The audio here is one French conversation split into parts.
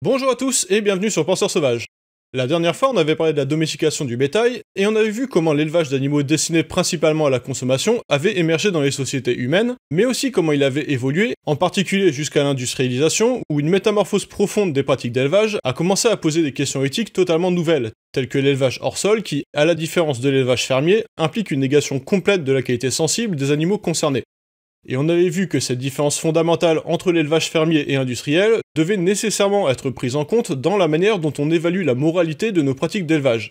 Bonjour à tous et bienvenue sur Penseur Sauvage. La dernière fois, on avait parlé de la domestication du bétail et on avait vu comment l'élevage d'animaux destinés principalement à la consommation avait émergé dans les sociétés humaines, mais aussi comment il avait évolué, en particulier jusqu'à l'industrialisation où une métamorphose profonde des pratiques d'élevage a commencé à poser des questions éthiques totalement nouvelles, telles que l'élevage hors sol qui, à la différence de l'élevage fermier, implique une négation complète de la qualité sensible des animaux concernés. Et on avait vu que cette différence fondamentale entre l'élevage fermier et industriel devait nécessairement être prise en compte dans la manière dont on évalue la moralité de nos pratiques d'élevage.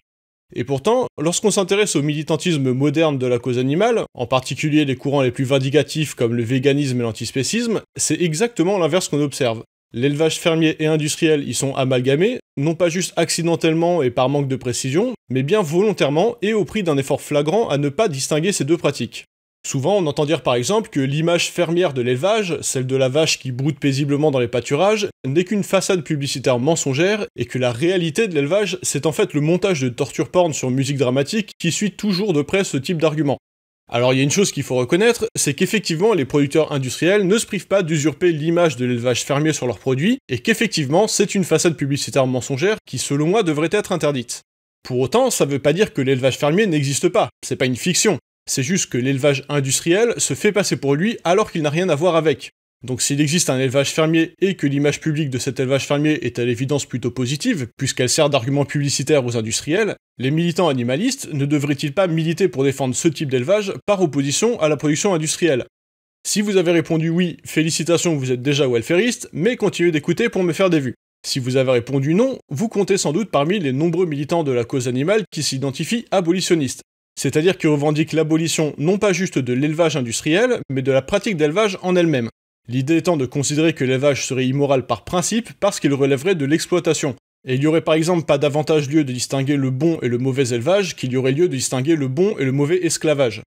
Et pourtant, lorsqu'on s'intéresse au militantisme moderne de la cause animale, en particulier les courants les plus vindicatifs comme le véganisme et l'antispécisme, c'est exactement l'inverse qu'on observe. L'élevage fermier et industriel y sont amalgamés, non pas juste accidentellement et par manque de précision, mais bien volontairement et au prix d'un effort flagrant à ne pas distinguer ces deux pratiques. Souvent, on entend dire par exemple que l'image fermière de l'élevage, celle de la vache qui broute paisiblement dans les pâturages, n'est qu'une façade publicitaire mensongère et que la réalité de l'élevage, c'est en fait le montage de torture porn sur musique dramatique qui suit toujours de près ce type d'argument. Alors il y a une chose qu'il faut reconnaître, c'est qu'effectivement les producteurs industriels ne se privent pas d'usurper l'image de l'élevage fermier sur leurs produits, et qu'effectivement c'est une façade publicitaire mensongère qui selon moi devrait être interdite. Pour autant, ça veut pas dire que l'élevage fermier n'existe pas, c'est pas une fiction. C'est juste que l'élevage industriel se fait passer pour lui alors qu'il n'a rien à voir avec. Donc s'il existe un élevage fermier et que l'image publique de cet élevage fermier est à l'évidence plutôt positive, puisqu'elle sert d'argument publicitaire aux industriels, les militants animalistes ne devraient-ils pas militer pour défendre ce type d'élevage par opposition à la production industrielle Si vous avez répondu oui, félicitations, vous êtes déjà welfariste, mais continuez d'écouter pour me faire des vues. Si vous avez répondu non, vous comptez sans doute parmi les nombreux militants de la cause animale qui s'identifient abolitionnistes, c'est-à-dire qu'ils revendique l'abolition non pas juste de l'élevage industriel, mais de la pratique d'élevage en elle-même. L'idée étant de considérer que l'élevage serait immoral par principe parce qu'il relèverait de l'exploitation. Et il n'y aurait par exemple pas davantage lieu de distinguer le bon et le mauvais élevage qu'il y aurait lieu de distinguer le bon et le mauvais esclavage.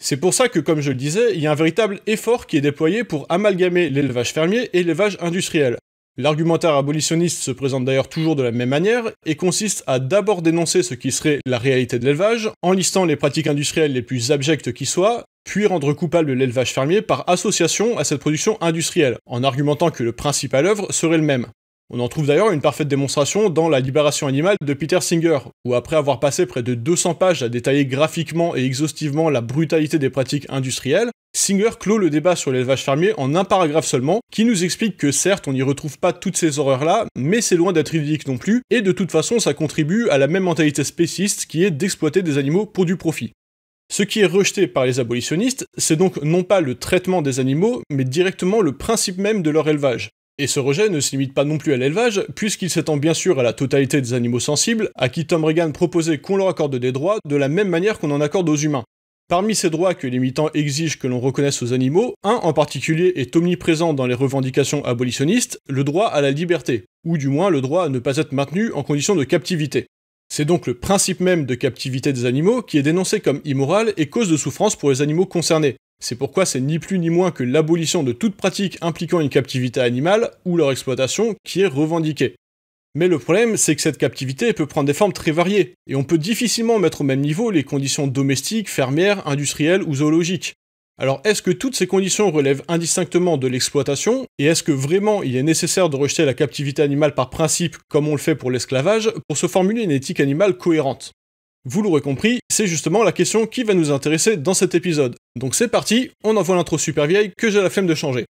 C'est pour ça que, comme je le disais, il y a un véritable effort qui est déployé pour amalgamer l'élevage fermier et l'élevage industriel. L'argumentaire abolitionniste se présente d'ailleurs toujours de la même manière et consiste à d'abord dénoncer ce qui serait la réalité de l'élevage en listant les pratiques industrielles les plus abjectes qui soient, puis rendre coupable l'élevage fermier par association à cette production industrielle, en argumentant que le principal œuvre serait le même. On en trouve d'ailleurs une parfaite démonstration dans La libération animale de Peter Singer, où après avoir passé près de 200 pages à détailler graphiquement et exhaustivement la brutalité des pratiques industrielles, Singer clôt le débat sur l'élevage fermier en un paragraphe seulement, qui nous explique que certes on n'y retrouve pas toutes ces horreurs-là, mais c'est loin d'être ridicule non plus, et de toute façon ça contribue à la même mentalité spéciste qui est d'exploiter des animaux pour du profit. Ce qui est rejeté par les abolitionnistes, c'est donc non pas le traitement des animaux, mais directement le principe même de leur élevage. Et ce rejet ne se limite pas non plus à l'élevage, puisqu'il s'étend bien sûr à la totalité des animaux sensibles, à qui Tom Reagan proposait qu'on leur accorde des droits de la même manière qu'on en accorde aux humains. Parmi ces droits que les militants exigent que l'on reconnaisse aux animaux, un en particulier est omniprésent dans les revendications abolitionnistes, le droit à la liberté, ou du moins le droit à ne pas être maintenu en condition de captivité. C'est donc le principe même de captivité des animaux qui est dénoncé comme immoral et cause de souffrance pour les animaux concernés, c'est pourquoi c'est ni plus ni moins que l'abolition de toute pratique impliquant une captivité animale ou leur exploitation qui est revendiquée. Mais le problème, c'est que cette captivité peut prendre des formes très variées, et on peut difficilement mettre au même niveau les conditions domestiques, fermières, industrielles ou zoologiques. Alors est-ce que toutes ces conditions relèvent indistinctement de l'exploitation, et est-ce que vraiment il est nécessaire de rejeter la captivité animale par principe, comme on le fait pour l'esclavage, pour se formuler une éthique animale cohérente vous l'aurez compris, c'est justement la question qui va nous intéresser dans cet épisode. Donc c'est parti, on envoie l'intro super vieille que j'ai la flemme de changer.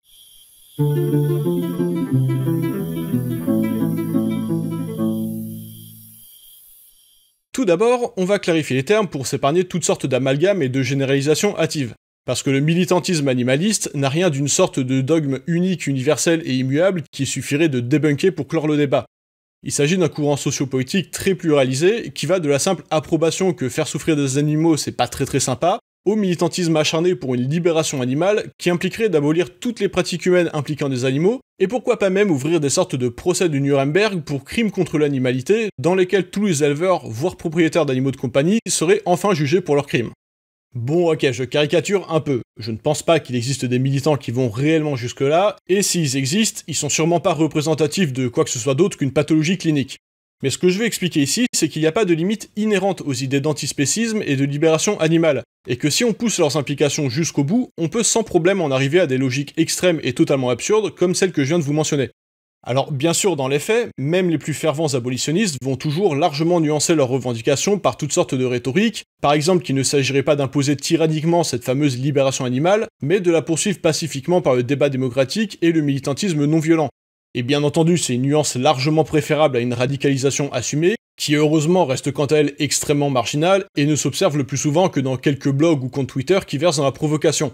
Tout d'abord, on va clarifier les termes pour s'épargner toutes sortes d'amalgames et de généralisations hâtives. Parce que le militantisme animaliste n'a rien d'une sorte de dogme unique, universel et immuable qui suffirait de débunker pour clore le débat. Il s'agit d'un courant sociopolitique très pluralisé qui va de la simple approbation que faire souffrir des animaux c'est pas très très sympa, au militantisme acharné pour une libération animale qui impliquerait d'abolir toutes les pratiques humaines impliquant des animaux, et pourquoi pas même ouvrir des sortes de procès du Nuremberg pour crimes contre l'animalité, dans lesquels tous les éleveurs, voire propriétaires d'animaux de compagnie, seraient enfin jugés pour leurs crimes. Bon, ok, je caricature un peu. Je ne pense pas qu'il existe des militants qui vont réellement jusque-là, et s'ils existent, ils sont sûrement pas représentatifs de quoi que ce soit d'autre qu'une pathologie clinique. Mais ce que je veux expliquer ici, c'est qu'il n'y a pas de limite inhérente aux idées d'antispécisme et de libération animale, et que si on pousse leurs implications jusqu'au bout, on peut sans problème en arriver à des logiques extrêmes et totalement absurdes comme celles que je viens de vous mentionner. Alors bien sûr, dans les faits, même les plus fervents abolitionnistes vont toujours largement nuancer leurs revendications par toutes sortes de rhétoriques, par exemple qu'il ne s'agirait pas d'imposer tyranniquement cette fameuse libération animale, mais de la poursuivre pacifiquement par le débat démocratique et le militantisme non violent. Et bien entendu, c'est une nuance largement préférable à une radicalisation assumée, qui heureusement reste quant à elle extrêmement marginale et ne s'observe le plus souvent que dans quelques blogs ou comptes Twitter qui versent dans la provocation.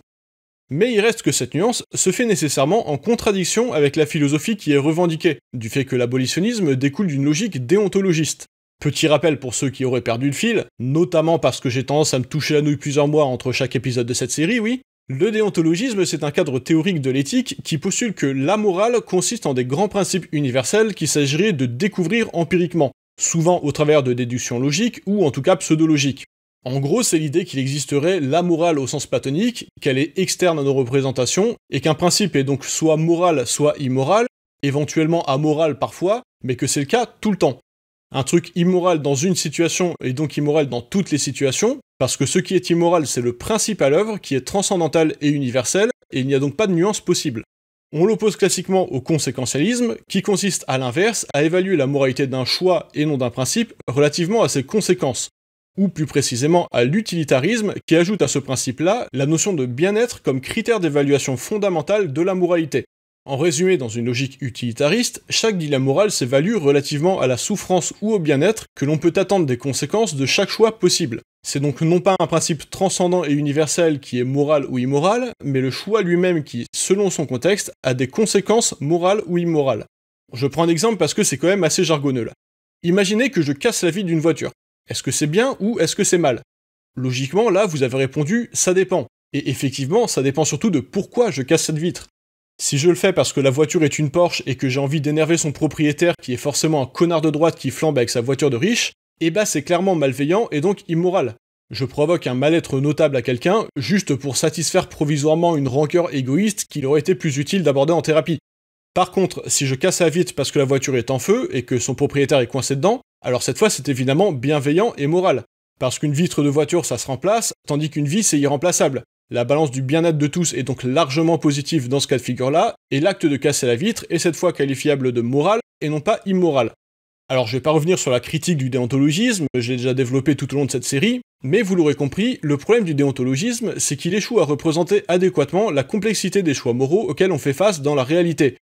Mais il reste que cette nuance se fait nécessairement en contradiction avec la philosophie qui est revendiquée, du fait que l'abolitionnisme découle d'une logique déontologiste. Petit rappel pour ceux qui auraient perdu le fil, notamment parce que j'ai tendance à me toucher la nouille plusieurs mois entre chaque épisode de cette série, oui, le déontologisme, c'est un cadre théorique de l'éthique qui postule que la morale consiste en des grands principes universels qu'il s'agirait de découvrir empiriquement, souvent au travers de déductions logiques ou en tout cas pseudologiques. En gros, c'est l'idée qu'il existerait la morale au sens platonique, qu'elle est externe à nos représentations, et qu'un principe est donc soit moral, soit immoral, éventuellement amoral parfois, mais que c'est le cas tout le temps. Un truc immoral dans une situation est donc immoral dans toutes les situations, parce que ce qui est immoral, c'est le principe à l'œuvre, qui est transcendantal et universel, et il n'y a donc pas de nuance possible. On l'oppose classiquement au conséquentialisme, qui consiste à l'inverse à évaluer la moralité d'un choix et non d'un principe relativement à ses conséquences, ou plus précisément à l'utilitarisme, qui ajoute à ce principe-là la notion de bien-être comme critère d'évaluation fondamentale de la moralité. En résumé, dans une logique utilitariste, chaque dilemme moral s'évalue relativement à la souffrance ou au bien-être que l'on peut attendre des conséquences de chaque choix possible. C'est donc non pas un principe transcendant et universel qui est moral ou immoral, mais le choix lui-même qui, selon son contexte, a des conséquences morales ou immorales. Je prends un exemple parce que c'est quand même assez jargonneux là. Imaginez que je casse la vie d'une voiture. Est-ce que c'est bien ou est-ce que c'est mal Logiquement, là, vous avez répondu ça dépend. Et effectivement, ça dépend surtout de pourquoi je casse cette vitre. Si je le fais parce que la voiture est une Porsche et que j'ai envie d'énerver son propriétaire qui est forcément un connard de droite qui flambe avec sa voiture de riche, eh bah ben c'est clairement malveillant et donc immoral. Je provoque un mal-être notable à quelqu'un juste pour satisfaire provisoirement une rancœur égoïste qu'il aurait été plus utile d'aborder en thérapie. Par contre, si je casse la vitre parce que la voiture est en feu et que son propriétaire est coincé dedans, alors cette fois, c'est évidemment bienveillant et moral, parce qu'une vitre de voiture, ça se remplace, tandis qu'une vie, c'est irremplaçable. La balance du bien-être de tous est donc largement positive dans ce cas de figure-là, et l'acte de casser la vitre est cette fois qualifiable de moral et non pas immoral. Alors je vais pas revenir sur la critique du déontologisme, je l'ai déjà développé tout au long de cette série, mais vous l'aurez compris, le problème du déontologisme, c'est qu'il échoue à représenter adéquatement la complexité des choix moraux auxquels on fait face dans la réalité,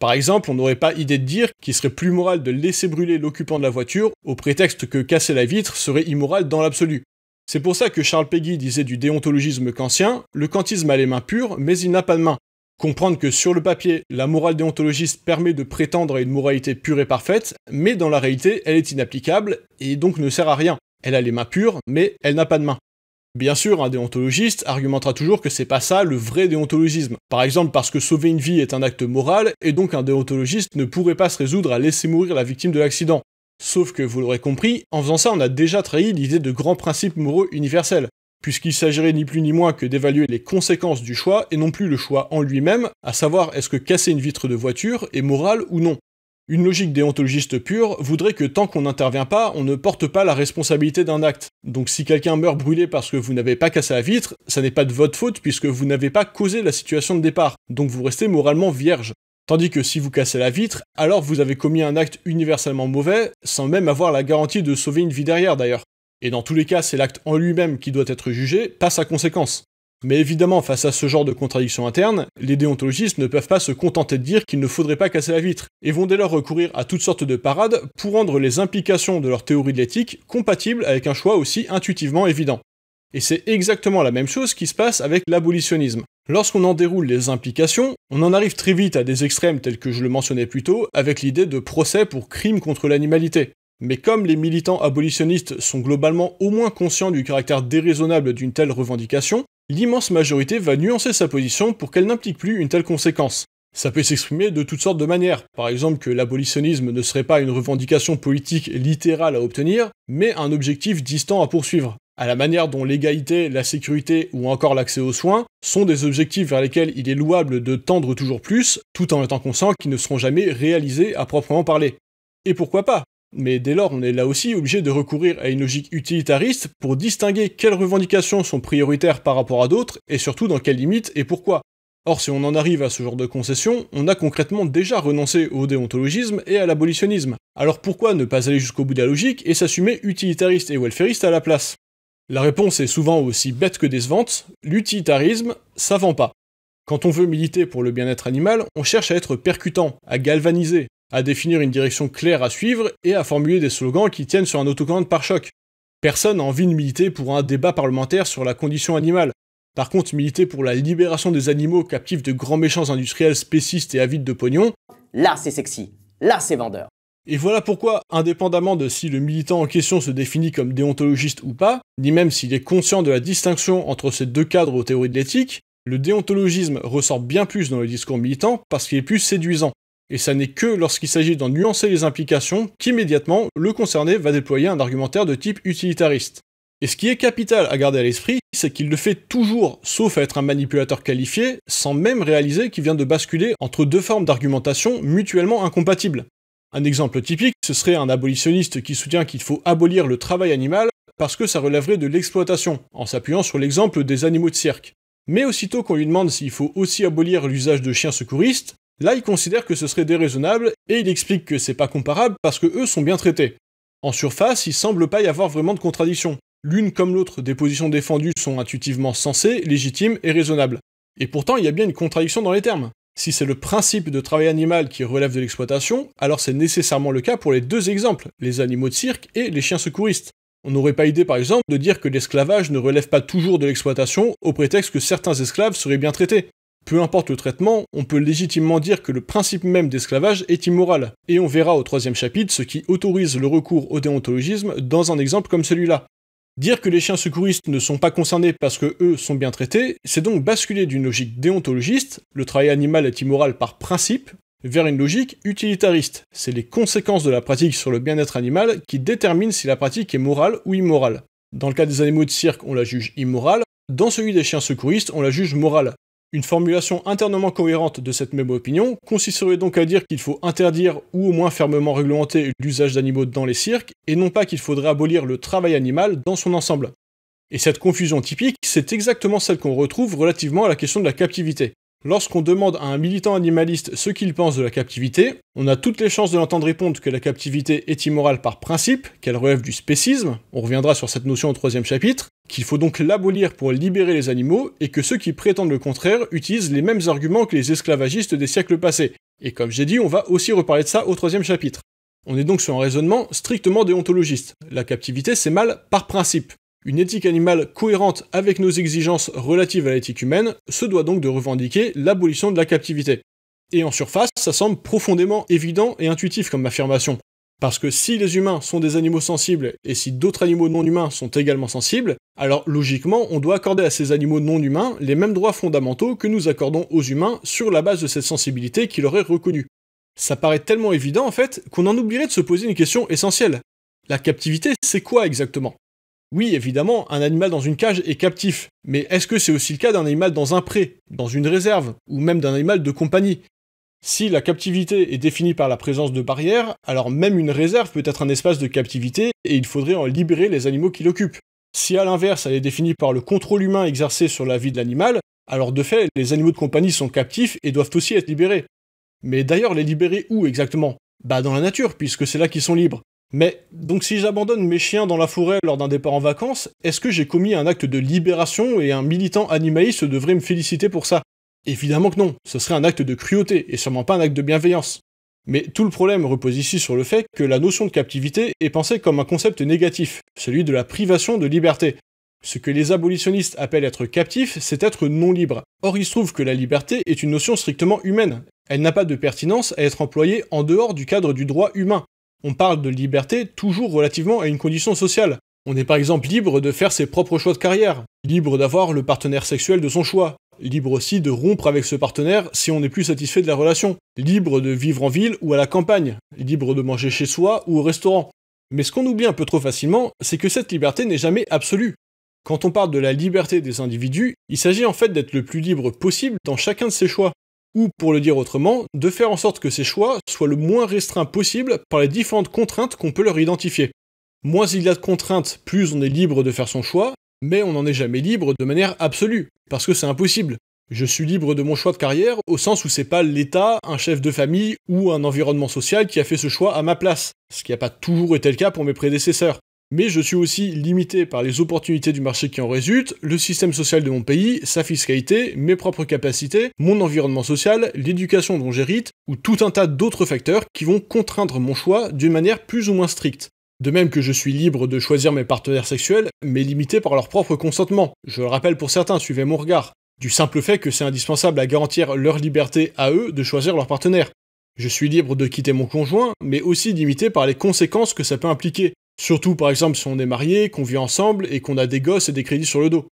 par exemple, on n'aurait pas idée de dire qu'il serait plus moral de laisser brûler l'occupant de la voiture au prétexte que casser la vitre serait immoral dans l'absolu. C'est pour ça que Charles Peggy disait du déontologisme kantien, le kantisme a les mains pures, mais il n'a pas de main. Comprendre que sur le papier, la morale déontologiste permet de prétendre à une moralité pure et parfaite, mais dans la réalité, elle est inapplicable et donc ne sert à rien. Elle a les mains pures, mais elle n'a pas de main. Bien sûr, un déontologiste argumentera toujours que c'est pas ça le vrai déontologisme. Par exemple parce que sauver une vie est un acte moral, et donc un déontologiste ne pourrait pas se résoudre à laisser mourir la victime de l'accident. Sauf que, vous l'aurez compris, en faisant ça on a déjà trahi l'idée de grands principes moraux universels, puisqu'il s'agirait ni plus ni moins que d'évaluer les conséquences du choix et non plus le choix en lui-même, à savoir est-ce que casser une vitre de voiture est moral ou non. Une logique déontologiste pure voudrait que tant qu'on n'intervient pas, on ne porte pas la responsabilité d'un acte. Donc si quelqu'un meurt brûlé parce que vous n'avez pas cassé la vitre, ça n'est pas de votre faute puisque vous n'avez pas causé la situation de départ, donc vous restez moralement vierge. Tandis que si vous cassez la vitre, alors vous avez commis un acte universellement mauvais, sans même avoir la garantie de sauver une vie derrière d'ailleurs. Et dans tous les cas, c'est l'acte en lui-même qui doit être jugé, pas sa conséquence. Mais évidemment, face à ce genre de contradiction interne, les déontologistes ne peuvent pas se contenter de dire qu'il ne faudrait pas casser la vitre, et vont dès lors recourir à toutes sortes de parades pour rendre les implications de leur théorie de l'éthique compatibles avec un choix aussi intuitivement évident. Et c'est exactement la même chose qui se passe avec l'abolitionnisme. Lorsqu'on en déroule les implications, on en arrive très vite à des extrêmes tels que je le mentionnais plus tôt, avec l'idée de procès pour crimes contre l'animalité. Mais comme les militants abolitionnistes sont globalement au moins conscients du caractère déraisonnable d'une telle revendication, l'immense majorité va nuancer sa position pour qu'elle n'implique plus une telle conséquence. Ça peut s'exprimer de toutes sortes de manières, par exemple que l'abolitionnisme ne serait pas une revendication politique littérale à obtenir, mais un objectif distant à poursuivre, à la manière dont l'égalité, la sécurité ou encore l'accès aux soins sont des objectifs vers lesquels il est louable de tendre toujours plus, tout en étant conscient qu'ils ne seront jamais réalisés à proprement parler. Et pourquoi pas mais dès lors, on est là aussi obligé de recourir à une logique utilitariste pour distinguer quelles revendications sont prioritaires par rapport à d'autres, et surtout dans quelles limites et pourquoi. Or, si on en arrive à ce genre de concession, on a concrètement déjà renoncé au déontologisme et à l'abolitionnisme. Alors pourquoi ne pas aller jusqu'au bout de la logique et s'assumer utilitariste et welfariste à la place La réponse est souvent aussi bête que décevante, l'utilitarisme, ça vend pas. Quand on veut militer pour le bien-être animal, on cherche à être percutant, à galvaniser, à définir une direction claire à suivre et à formuler des slogans qui tiennent sur un autocollant de pare-choc. Personne n'a envie de militer pour un débat parlementaire sur la condition animale. Par contre, militer pour la libération des animaux captifs de grands méchants industriels spécistes et avides de pognon. Là, c'est sexy. Là, c'est vendeur. Et voilà pourquoi, indépendamment de si le militant en question se définit comme déontologiste ou pas, ni même s'il est conscient de la distinction entre ces deux cadres aux théories de l'éthique, le déontologisme ressort bien plus dans le discours militant parce qu'il est plus séduisant et ça n'est que lorsqu'il s'agit d'en nuancer les implications qu'immédiatement le concerné va déployer un argumentaire de type utilitariste. Et ce qui est capital à garder à l'esprit, c'est qu'il le fait toujours, sauf à être un manipulateur qualifié, sans même réaliser qu'il vient de basculer entre deux formes d'argumentation mutuellement incompatibles. Un exemple typique, ce serait un abolitionniste qui soutient qu'il faut abolir le travail animal parce que ça relèverait de l'exploitation, en s'appuyant sur l'exemple des animaux de cirque. Mais aussitôt qu'on lui demande s'il faut aussi abolir l'usage de chiens secouristes, Là, il considère que ce serait déraisonnable et il explique que c'est pas comparable parce que eux sont bien traités. En surface, il semble pas y avoir vraiment de contradiction. L'une comme l'autre des positions défendues sont intuitivement sensées, légitimes et raisonnables. Et pourtant, il y a bien une contradiction dans les termes. Si c'est le principe de travail animal qui relève de l'exploitation, alors c'est nécessairement le cas pour les deux exemples, les animaux de cirque et les chiens secouristes. On n'aurait pas idée par exemple de dire que l'esclavage ne relève pas toujours de l'exploitation au prétexte que certains esclaves seraient bien traités. Peu importe le traitement, on peut légitimement dire que le principe même d'esclavage est immoral, et on verra au troisième chapitre ce qui autorise le recours au déontologisme dans un exemple comme celui-là. Dire que les chiens secouristes ne sont pas concernés parce que eux sont bien traités, c'est donc basculer d'une logique déontologiste, le travail animal est immoral par principe, vers une logique utilitariste. C'est les conséquences de la pratique sur le bien-être animal qui déterminent si la pratique est morale ou immorale. Dans le cas des animaux de cirque, on la juge immorale, dans celui des chiens secouristes, on la juge morale. Une formulation internement cohérente de cette même opinion consisterait donc à dire qu'il faut interdire ou au moins fermement réglementer l'usage d'animaux dans les cirques, et non pas qu'il faudrait abolir le travail animal dans son ensemble. Et cette confusion typique, c'est exactement celle qu'on retrouve relativement à la question de la captivité. Lorsqu'on demande à un militant animaliste ce qu'il pense de la captivité, on a toutes les chances de l'entendre répondre que la captivité est immorale par principe, qu'elle relève du spécisme, on reviendra sur cette notion au troisième chapitre, qu'il faut donc l'abolir pour libérer les animaux, et que ceux qui prétendent le contraire utilisent les mêmes arguments que les esclavagistes des siècles passés. Et comme j'ai dit, on va aussi reparler de ça au troisième chapitre. On est donc sur un raisonnement strictement déontologiste. La captivité, c'est mal par principe. Une éthique animale cohérente avec nos exigences relatives à l'éthique humaine se doit donc de revendiquer l'abolition de la captivité. Et en surface, ça semble profondément évident et intuitif comme affirmation. Parce que si les humains sont des animaux sensibles et si d'autres animaux non humains sont également sensibles, alors logiquement on doit accorder à ces animaux non humains les mêmes droits fondamentaux que nous accordons aux humains sur la base de cette sensibilité qui leur est reconnue. Ça paraît tellement évident en fait qu'on en oublierait de se poser une question essentielle. La captivité, c'est quoi exactement Oui, évidemment, un animal dans une cage est captif, mais est-ce que c'est aussi le cas d'un animal dans un pré, dans une réserve, ou même d'un animal de compagnie si la captivité est définie par la présence de barrières, alors même une réserve peut être un espace de captivité et il faudrait en libérer les animaux qui l'occupent. Si à l'inverse elle est définie par le contrôle humain exercé sur la vie de l'animal, alors de fait les animaux de compagnie sont captifs et doivent aussi être libérés. Mais d'ailleurs les libérer où exactement Bah dans la nature, puisque c'est là qu'ils sont libres. Mais donc si j'abandonne mes chiens dans la forêt lors d'un départ en vacances, est-ce que j'ai commis un acte de libération et un militant animaliste devrait me féliciter pour ça Évidemment que non, ce serait un acte de cruauté et sûrement pas un acte de bienveillance. Mais tout le problème repose ici sur le fait que la notion de captivité est pensée comme un concept négatif, celui de la privation de liberté. Ce que les abolitionnistes appellent être captif, c'est être non libre. Or, il se trouve que la liberté est une notion strictement humaine. Elle n'a pas de pertinence à être employée en dehors du cadre du droit humain. On parle de liberté toujours relativement à une condition sociale. On est par exemple libre de faire ses propres choix de carrière, libre d'avoir le partenaire sexuel de son choix, libre aussi de rompre avec ce partenaire si on n'est plus satisfait de la relation, libre de vivre en ville ou à la campagne, libre de manger chez soi ou au restaurant. Mais ce qu'on oublie un peu trop facilement, c'est que cette liberté n'est jamais absolue. Quand on parle de la liberté des individus, il s'agit en fait d'être le plus libre possible dans chacun de ses choix, ou pour le dire autrement, de faire en sorte que ses choix soient le moins restreints possible par les différentes contraintes qu'on peut leur identifier. Moins il y a de contraintes, plus on est libre de faire son choix, mais on n'en est jamais libre de manière absolue, parce que c'est impossible. Je suis libre de mon choix de carrière au sens où c'est pas l'État, un chef de famille ou un environnement social qui a fait ce choix à ma place, ce qui n'a pas toujours été le cas pour mes prédécesseurs. Mais je suis aussi limité par les opportunités du marché qui en résultent, le système social de mon pays, sa fiscalité, mes propres capacités, mon environnement social, l'éducation dont j'hérite, ou tout un tas d'autres facteurs qui vont contraindre mon choix d'une manière plus ou moins stricte. De même que je suis libre de choisir mes partenaires sexuels, mais limité par leur propre consentement. Je le rappelle pour certains, suivez mon regard. Du simple fait que c'est indispensable à garantir leur liberté à eux de choisir leur partenaire. Je suis libre de quitter mon conjoint, mais aussi limité par les conséquences que ça peut impliquer. Surtout par exemple si on est marié, qu'on vit ensemble et qu'on a des gosses et des crédits sur le dos.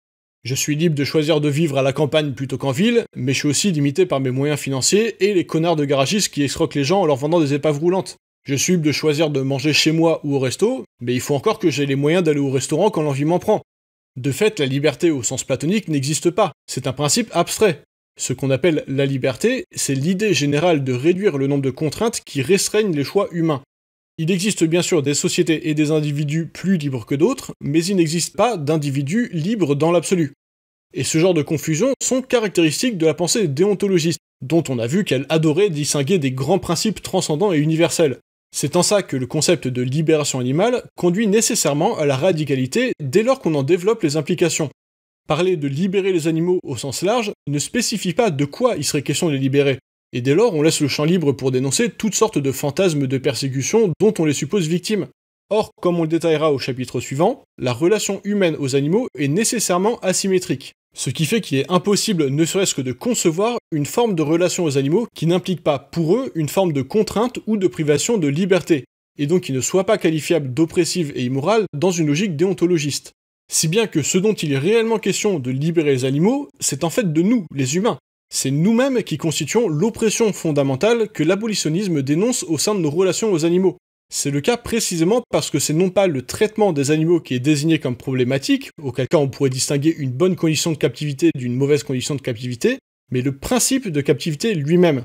Je suis libre de choisir de vivre à la campagne plutôt qu'en ville, mais je suis aussi limité par mes moyens financiers et les connards de garagistes qui escroquent les gens en leur vendant des épaves roulantes. Je suis libre de choisir de manger chez moi ou au resto, mais il faut encore que j'ai les moyens d'aller au restaurant quand l'envie m'en prend. De fait, la liberté au sens platonique n'existe pas, c'est un principe abstrait. Ce qu'on appelle la liberté, c'est l'idée générale de réduire le nombre de contraintes qui restreignent les choix humains. Il existe bien sûr des sociétés et des individus plus libres que d'autres, mais il n'existe pas d'individus libres dans l'absolu. Et ce genre de confusion sont caractéristiques de la pensée déontologiste, dont on a vu qu'elle adorait distinguer des grands principes transcendants et universels. C'est en ça que le concept de libération animale conduit nécessairement à la radicalité dès lors qu'on en développe les implications. Parler de libérer les animaux au sens large ne spécifie pas de quoi il serait question de les libérer, et dès lors on laisse le champ libre pour dénoncer toutes sortes de fantasmes de persécution dont on les suppose victimes. Or, comme on le détaillera au chapitre suivant, la relation humaine aux animaux est nécessairement asymétrique. Ce qui fait qu'il est impossible ne serait-ce que de concevoir une forme de relation aux animaux qui n'implique pas pour eux une forme de contrainte ou de privation de liberté, et donc qui ne soit pas qualifiable d'oppressive et immorale dans une logique déontologiste. Si bien que ce dont il est réellement question de libérer les animaux, c'est en fait de nous, les humains. C'est nous-mêmes qui constituons l'oppression fondamentale que l'abolitionnisme dénonce au sein de nos relations aux animaux, c'est le cas précisément parce que c'est non pas le traitement des animaux qui est désigné comme problématique, auquel cas on pourrait distinguer une bonne condition de captivité d'une mauvaise condition de captivité, mais le principe de captivité lui-même.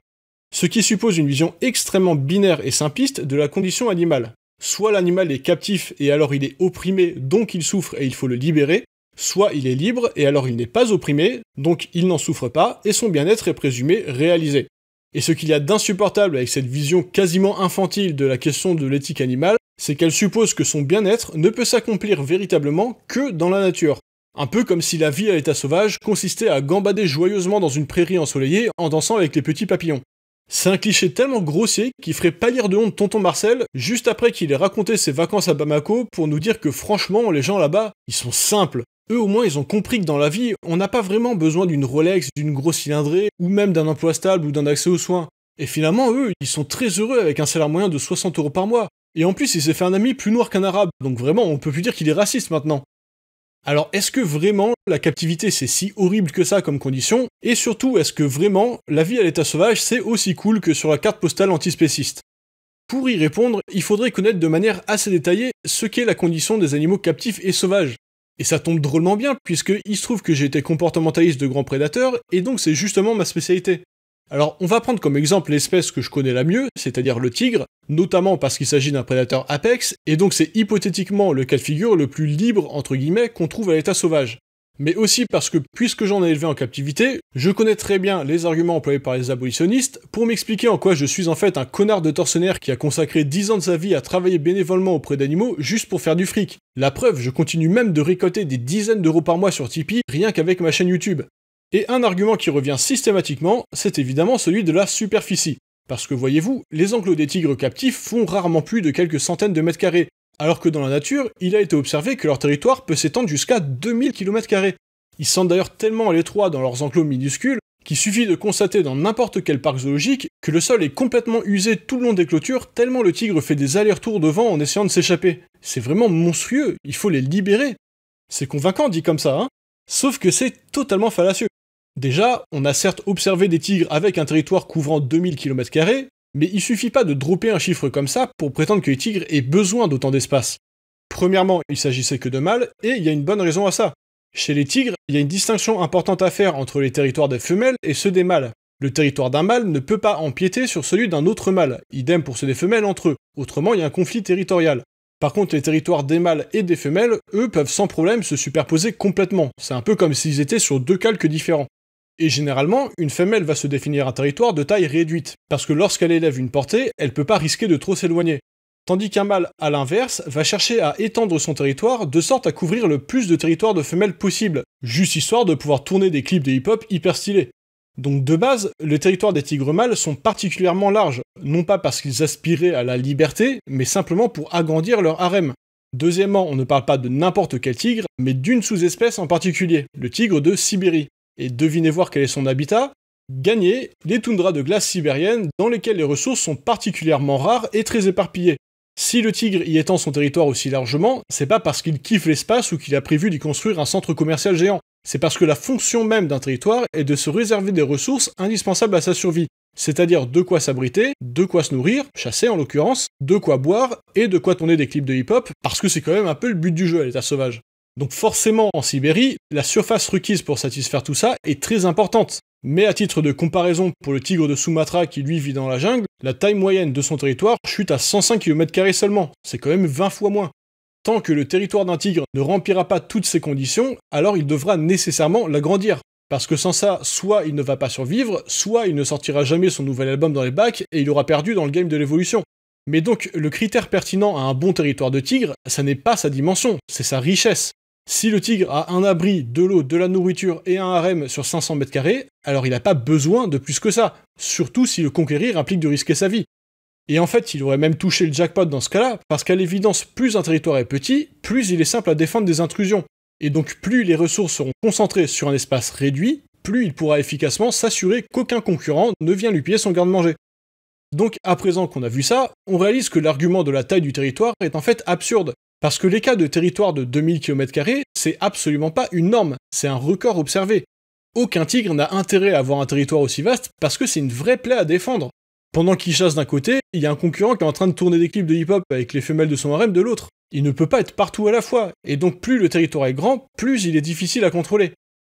Ce qui suppose une vision extrêmement binaire et simpliste de la condition animale. Soit l'animal est captif et alors il est opprimé, donc il souffre et il faut le libérer, soit il est libre et alors il n'est pas opprimé, donc il n'en souffre pas et son bien-être est présumé réalisé. Et ce qu'il y a d'insupportable avec cette vision quasiment infantile de la question de l'éthique animale, c'est qu'elle suppose que son bien-être ne peut s'accomplir véritablement que dans la nature. Un peu comme si la vie à l'état sauvage consistait à gambader joyeusement dans une prairie ensoleillée en dansant avec les petits papillons. C'est un cliché tellement grossier qui ferait pâlir de honte tonton Marcel juste après qu'il ait raconté ses vacances à Bamako pour nous dire que franchement les gens là-bas, ils sont simples. Eux au moins ils ont compris que dans la vie, on n'a pas vraiment besoin d'une Rolex, d'une grosse cylindrée, ou même d'un emploi stable ou d'un accès aux soins. Et finalement eux, ils sont très heureux avec un salaire moyen de 60 euros par mois. Et en plus il s'est fait un ami plus noir qu'un arabe, donc vraiment on peut plus dire qu'il est raciste maintenant. Alors est-ce que vraiment la captivité c'est si horrible que ça comme condition Et surtout est-ce que vraiment la vie à l'état sauvage c'est aussi cool que sur la carte postale antispéciste Pour y répondre, il faudrait connaître de manière assez détaillée ce qu'est la condition des animaux captifs et sauvages. Et ça tombe drôlement bien, puisque il se trouve que j'ai été comportementaliste de grands prédateurs, et donc c'est justement ma spécialité. Alors, on va prendre comme exemple l'espèce que je connais la mieux, c'est-à-dire le tigre, notamment parce qu'il s'agit d'un prédateur apex, et donc c'est hypothétiquement le cas de figure le plus libre, entre guillemets, qu'on trouve à l'état sauvage mais aussi parce que puisque j'en ai élevé en captivité, je connais très bien les arguments employés par les abolitionnistes pour m'expliquer en quoi je suis en fait un connard de tortionnaire qui a consacré 10 ans de sa vie à travailler bénévolement auprès d'animaux juste pour faire du fric. La preuve, je continue même de récolter des dizaines d'euros par mois sur Tipeee rien qu'avec ma chaîne YouTube. Et un argument qui revient systématiquement, c'est évidemment celui de la superficie. Parce que voyez-vous, les enclos des tigres captifs font rarement plus de quelques centaines de mètres carrés, alors que dans la nature, il a été observé que leur territoire peut s'étendre jusqu'à 2000 km. Ils sont d'ailleurs tellement à l'étroit dans leurs enclos minuscules qu'il suffit de constater dans n'importe quel parc zoologique que le sol est complètement usé tout le long des clôtures tellement le tigre fait des allers-retours devant en essayant de s'échapper. C'est vraiment monstrueux, il faut les libérer. C'est convaincant dit comme ça, hein Sauf que c'est totalement fallacieux. Déjà, on a certes observé des tigres avec un territoire couvrant 2000 km, mais il suffit pas de dropper un chiffre comme ça pour prétendre que les tigres aient besoin d'autant d'espace. Premièrement, il s'agissait que de mâles, et il y a une bonne raison à ça. Chez les tigres, il y a une distinction importante à faire entre les territoires des femelles et ceux des mâles. Le territoire d'un mâle ne peut pas empiéter sur celui d'un autre mâle, idem pour ceux des femelles entre eux, autrement il y a un conflit territorial. Par contre, les territoires des mâles et des femelles, eux, peuvent sans problème se superposer complètement. C'est un peu comme s'ils étaient sur deux calques différents. Et généralement, une femelle va se définir un territoire de taille réduite, parce que lorsqu'elle élève une portée, elle peut pas risquer de trop s'éloigner. Tandis qu'un mâle, à l'inverse, va chercher à étendre son territoire de sorte à couvrir le plus de territoire de femelles possible, juste histoire de pouvoir tourner des clips de hip-hop hyper stylés. Donc de base, les territoires des tigres mâles sont particulièrement larges, non pas parce qu'ils aspiraient à la liberté, mais simplement pour agrandir leur harem. Deuxièmement, on ne parle pas de n'importe quel tigre, mais d'une sous-espèce en particulier, le tigre de Sibérie, et devinez voir quel est son habitat, gagner les toundras de glace sibérienne dans lesquelles les ressources sont particulièrement rares et très éparpillées. Si le tigre y étend son territoire aussi largement, c'est pas parce qu'il kiffe l'espace ou qu'il a prévu d'y construire un centre commercial géant. C'est parce que la fonction même d'un territoire est de se réserver des ressources indispensables à sa survie, c'est-à-dire de quoi s'abriter, de quoi se nourrir, chasser en l'occurrence, de quoi boire et de quoi tourner des clips de hip-hop, parce que c'est quand même un peu le but du jeu à l'état sauvage. Donc forcément, en Sibérie, la surface requise pour satisfaire tout ça est très importante. Mais à titre de comparaison pour le tigre de Sumatra qui lui vit dans la jungle, la taille moyenne de son territoire chute à 105 km seulement, c'est quand même 20 fois moins. Tant que le territoire d'un tigre ne remplira pas toutes ces conditions, alors il devra nécessairement l'agrandir. Parce que sans ça, soit il ne va pas survivre, soit il ne sortira jamais son nouvel album dans les bacs et il aura perdu dans le game de l'évolution. Mais donc, le critère pertinent à un bon territoire de tigre, ça n'est pas sa dimension, c'est sa richesse. Si le tigre a un abri, de l'eau, de la nourriture et un harem sur 500 mètres carrés, alors il n'a pas besoin de plus que ça, surtout si le conquérir implique de risquer sa vie. Et en fait, il aurait même touché le jackpot dans ce cas-là, parce qu'à l'évidence, plus un territoire est petit, plus il est simple à défendre des intrusions. Et donc plus les ressources seront concentrées sur un espace réduit, plus il pourra efficacement s'assurer qu'aucun concurrent ne vient lui piller son garde-manger. Donc à présent qu'on a vu ça, on réalise que l'argument de la taille du territoire est en fait absurde, parce que les cas de territoire de 2000 km, c'est absolument pas une norme, c'est un record observé. Aucun tigre n'a intérêt à avoir un territoire aussi vaste parce que c'est une vraie plaie à défendre. Pendant qu'il chasse d'un côté, il y a un concurrent qui est en train de tourner des clips de hip-hop avec les femelles de son harem de l'autre. Il ne peut pas être partout à la fois, et donc plus le territoire est grand, plus il est difficile à contrôler.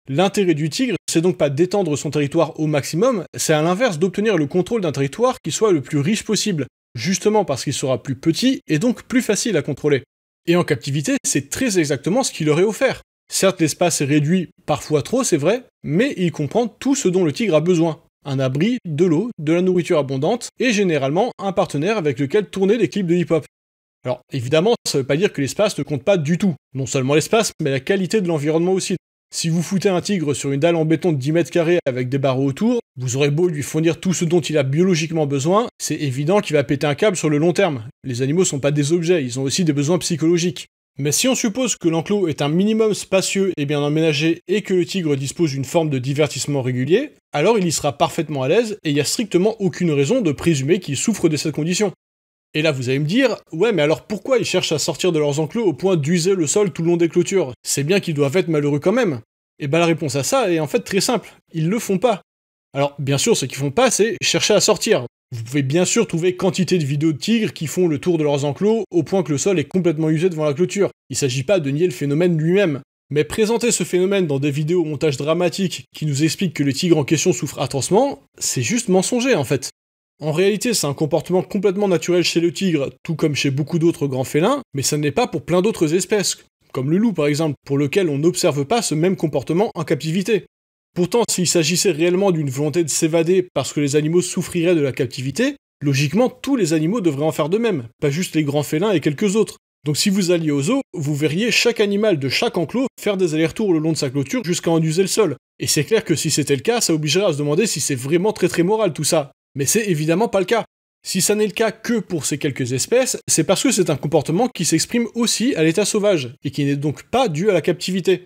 L'intérêt du tigre, c'est donc pas d'étendre son territoire au maximum, c'est à l'inverse d'obtenir le contrôle d'un territoire qui soit le plus riche possible, justement parce qu'il sera plus petit et donc plus facile à contrôler. Et en captivité, c'est très exactement ce qu'il leur est offert. Certes, l'espace est réduit parfois trop, c'est vrai, mais il comprend tout ce dont le tigre a besoin. Un abri, de l'eau, de la nourriture abondante, et généralement un partenaire avec lequel tourner des clips de hip-hop. Alors évidemment, ça ne veut pas dire que l'espace ne compte pas du tout. Non seulement l'espace, mais la qualité de l'environnement aussi. Si vous foutez un tigre sur une dalle en béton de 10 mètres carrés avec des barreaux autour, vous aurez beau lui fournir tout ce dont il a biologiquement besoin, c'est évident qu'il va péter un câble sur le long terme. Les animaux sont pas des objets, ils ont aussi des besoins psychologiques. Mais si on suppose que l'enclos est un minimum spacieux et bien emménagé et que le tigre dispose d'une forme de divertissement régulier, alors il y sera parfaitement à l'aise et il n'y a strictement aucune raison de présumer qu'il souffre de cette condition. Et là, vous allez me dire, ouais, mais alors pourquoi ils cherchent à sortir de leurs enclos au point d'user le sol tout le long des clôtures C'est bien qu'ils doivent être malheureux quand même. Et bah la réponse à ça est en fait très simple, ils le font pas. Alors bien sûr, ce qu'ils font pas, c'est chercher à sortir. Vous pouvez bien sûr trouver quantité de vidéos de tigres qui font le tour de leurs enclos au point que le sol est complètement usé devant la clôture. Il s'agit pas de nier le phénomène lui-même. Mais présenter ce phénomène dans des vidéos montage dramatique qui nous expliquent que les tigres en question souffrent atrocement, c'est juste mensonger en fait. En réalité, c'est un comportement complètement naturel chez le tigre, tout comme chez beaucoup d'autres grands félins, mais ça n'est pas pour plein d'autres espèces, comme le loup par exemple, pour lequel on n'observe pas ce même comportement en captivité. Pourtant, s'il s'agissait réellement d'une volonté de s'évader parce que les animaux souffriraient de la captivité, logiquement tous les animaux devraient en faire de même, pas juste les grands félins et quelques autres. Donc si vous alliez au zoo, vous verriez chaque animal de chaque enclos faire des allers-retours le long de sa clôture jusqu'à en user le sol. Et c'est clair que si c'était le cas, ça obligerait à se demander si c'est vraiment très très moral tout ça. Mais c'est évidemment pas le cas. Si ça n'est le cas que pour ces quelques espèces, c'est parce que c'est un comportement qui s'exprime aussi à l'état sauvage, et qui n'est donc pas dû à la captivité.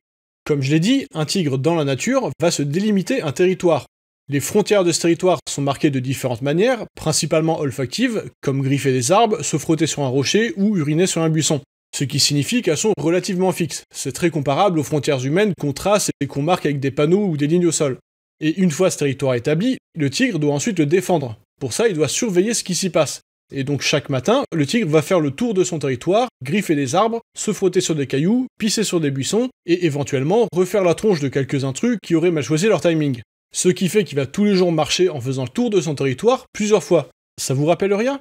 Comme je l'ai dit, un tigre dans la nature va se délimiter un territoire. Les frontières de ce territoire sont marquées de différentes manières, principalement olfactives, comme griffer des arbres, se frotter sur un rocher ou uriner sur un buisson. Ce qui signifie qu'elles sont relativement fixes. C'est très comparable aux frontières humaines qu'on trace et qu'on marque avec des panneaux ou des lignes au sol. Et une fois ce territoire établi, le tigre doit ensuite le défendre. Pour ça, il doit surveiller ce qui s'y passe. Et donc chaque matin, le tigre va faire le tour de son territoire, griffer des arbres, se frotter sur des cailloux, pisser sur des buissons, et éventuellement refaire la tronche de quelques intrus qui auraient mal choisi leur timing. Ce qui fait qu'il va tous les jours marcher en faisant le tour de son territoire plusieurs fois. Ça vous rappelle rien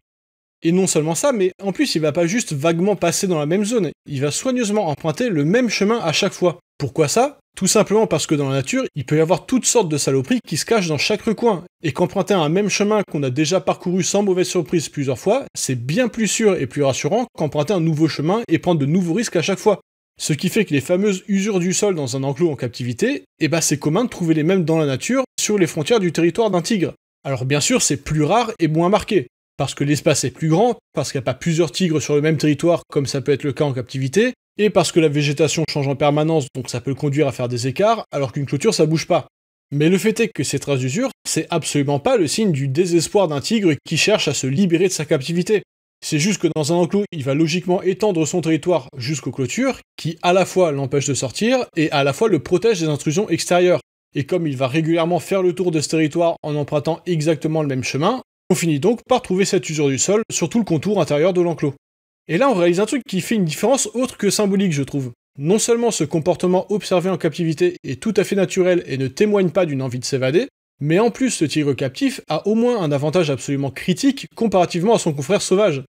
et non seulement ça, mais en plus il va pas juste vaguement passer dans la même zone, il va soigneusement emprunter le même chemin à chaque fois. Pourquoi ça Tout simplement parce que dans la nature, il peut y avoir toutes sortes de saloperies qui se cachent dans chaque recoin, et qu'emprunter un même chemin qu'on a déjà parcouru sans mauvaise surprise plusieurs fois, c'est bien plus sûr et plus rassurant qu'emprunter un nouveau chemin et prendre de nouveaux risques à chaque fois. Ce qui fait que les fameuses usures du sol dans un enclos en captivité, eh ben c'est commun de trouver les mêmes dans la nature, sur les frontières du territoire d'un tigre. Alors bien sûr, c'est plus rare et moins marqué, parce que l'espace est plus grand, parce qu'il n'y a pas plusieurs tigres sur le même territoire comme ça peut être le cas en captivité, et parce que la végétation change en permanence, donc ça peut le conduire à faire des écarts, alors qu'une clôture ça bouge pas. Mais le fait est que ces traces d'usure, c'est absolument pas le signe du désespoir d'un tigre qui cherche à se libérer de sa captivité. C'est juste que dans un enclos, il va logiquement étendre son territoire jusqu'aux clôtures, qui à la fois l'empêchent de sortir et à la fois le protègent des intrusions extérieures. Et comme il va régulièrement faire le tour de ce territoire en empruntant exactement le même chemin, on finit donc par trouver cette usure du sol sur tout le contour intérieur de l'enclos. Et là, on réalise un truc qui fait une différence autre que symbolique, je trouve. Non seulement ce comportement observé en captivité est tout à fait naturel et ne témoigne pas d'une envie de s'évader, mais en plus ce tigre captif a au moins un avantage absolument critique comparativement à son confrère sauvage.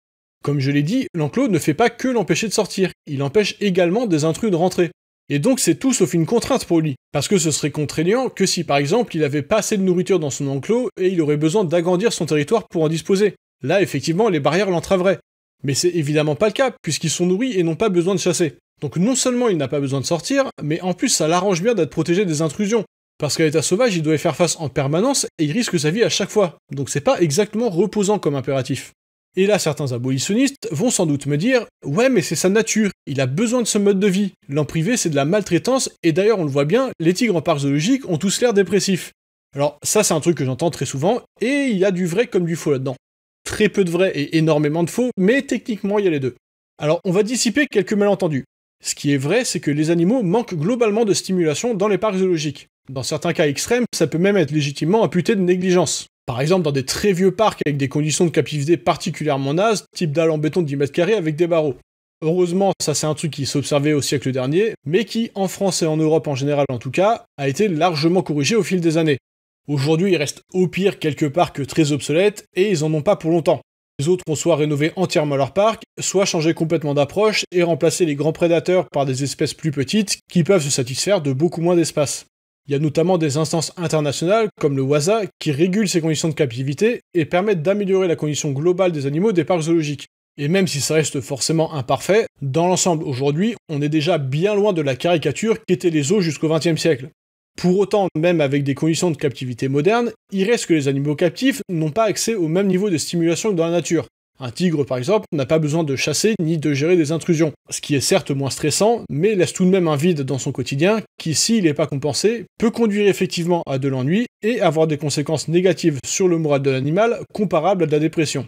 Comme je l'ai dit, l'enclos ne fait pas que l'empêcher de sortir, il empêche également des intrus de rentrer. Et donc c'est tout sauf une contrainte pour lui, parce que ce serait contraignant que si par exemple il avait pas assez de nourriture dans son enclos et il aurait besoin d'agrandir son territoire pour en disposer. Là effectivement les barrières l'entraveraient. Mais c'est évidemment pas le cas, puisqu'ils sont nourris et n'ont pas besoin de chasser. Donc non seulement il n'a pas besoin de sortir, mais en plus ça l'arrange bien d'être protégé des intrusions, parce qu'à l'état sauvage, il doit y faire face en permanence et il risque sa vie à chaque fois. Donc c'est pas exactement reposant comme impératif. Et là, certains abolitionnistes vont sans doute me dire Ouais, mais c'est sa nature, il a besoin de ce mode de vie. L'en privé, c'est de la maltraitance, et d'ailleurs, on le voit bien, les tigres en parc zoologique ont tous l'air dépressifs. Alors, ça, c'est un truc que j'entends très souvent, et il y a du vrai comme du faux là-dedans. Très peu de vrai et énormément de faux, mais techniquement, il y a les deux. Alors, on va dissiper quelques malentendus. Ce qui est vrai, c'est que les animaux manquent globalement de stimulation dans les parcs zoologiques. Dans certains cas extrêmes, ça peut même être légitimement imputé de négligence. Par exemple, dans des très vieux parcs avec des conditions de captivité particulièrement nazes, type dalle en béton de 10 mètres carrés avec des barreaux. Heureusement, ça c'est un truc qui s'observait au siècle dernier, mais qui, en France et en Europe en général en tout cas, a été largement corrigé au fil des années. Aujourd'hui, il reste au pire quelques parcs très obsolètes, et ils en ont pas pour longtemps. Les autres ont soit rénové entièrement leur parc, soit changé complètement d'approche et remplacé les grands prédateurs par des espèces plus petites qui peuvent se satisfaire de beaucoup moins d'espace. Il y a notamment des instances internationales comme le WASA qui régulent ces conditions de captivité et permettent d'améliorer la condition globale des animaux des parcs zoologiques. Et même si ça reste forcément imparfait, dans l'ensemble aujourd'hui, on est déjà bien loin de la caricature qu'étaient les zoos jusqu'au XXe siècle. Pour autant, même avec des conditions de captivité modernes, il reste que les animaux captifs n'ont pas accès au même niveau de stimulation que dans la nature. Un tigre, par exemple, n'a pas besoin de chasser ni de gérer des intrusions, ce qui est certes moins stressant, mais laisse tout de même un vide dans son quotidien qui, s'il n'est pas compensé, peut conduire effectivement à de l'ennui et avoir des conséquences négatives sur le moral de l'animal comparables à de la dépression.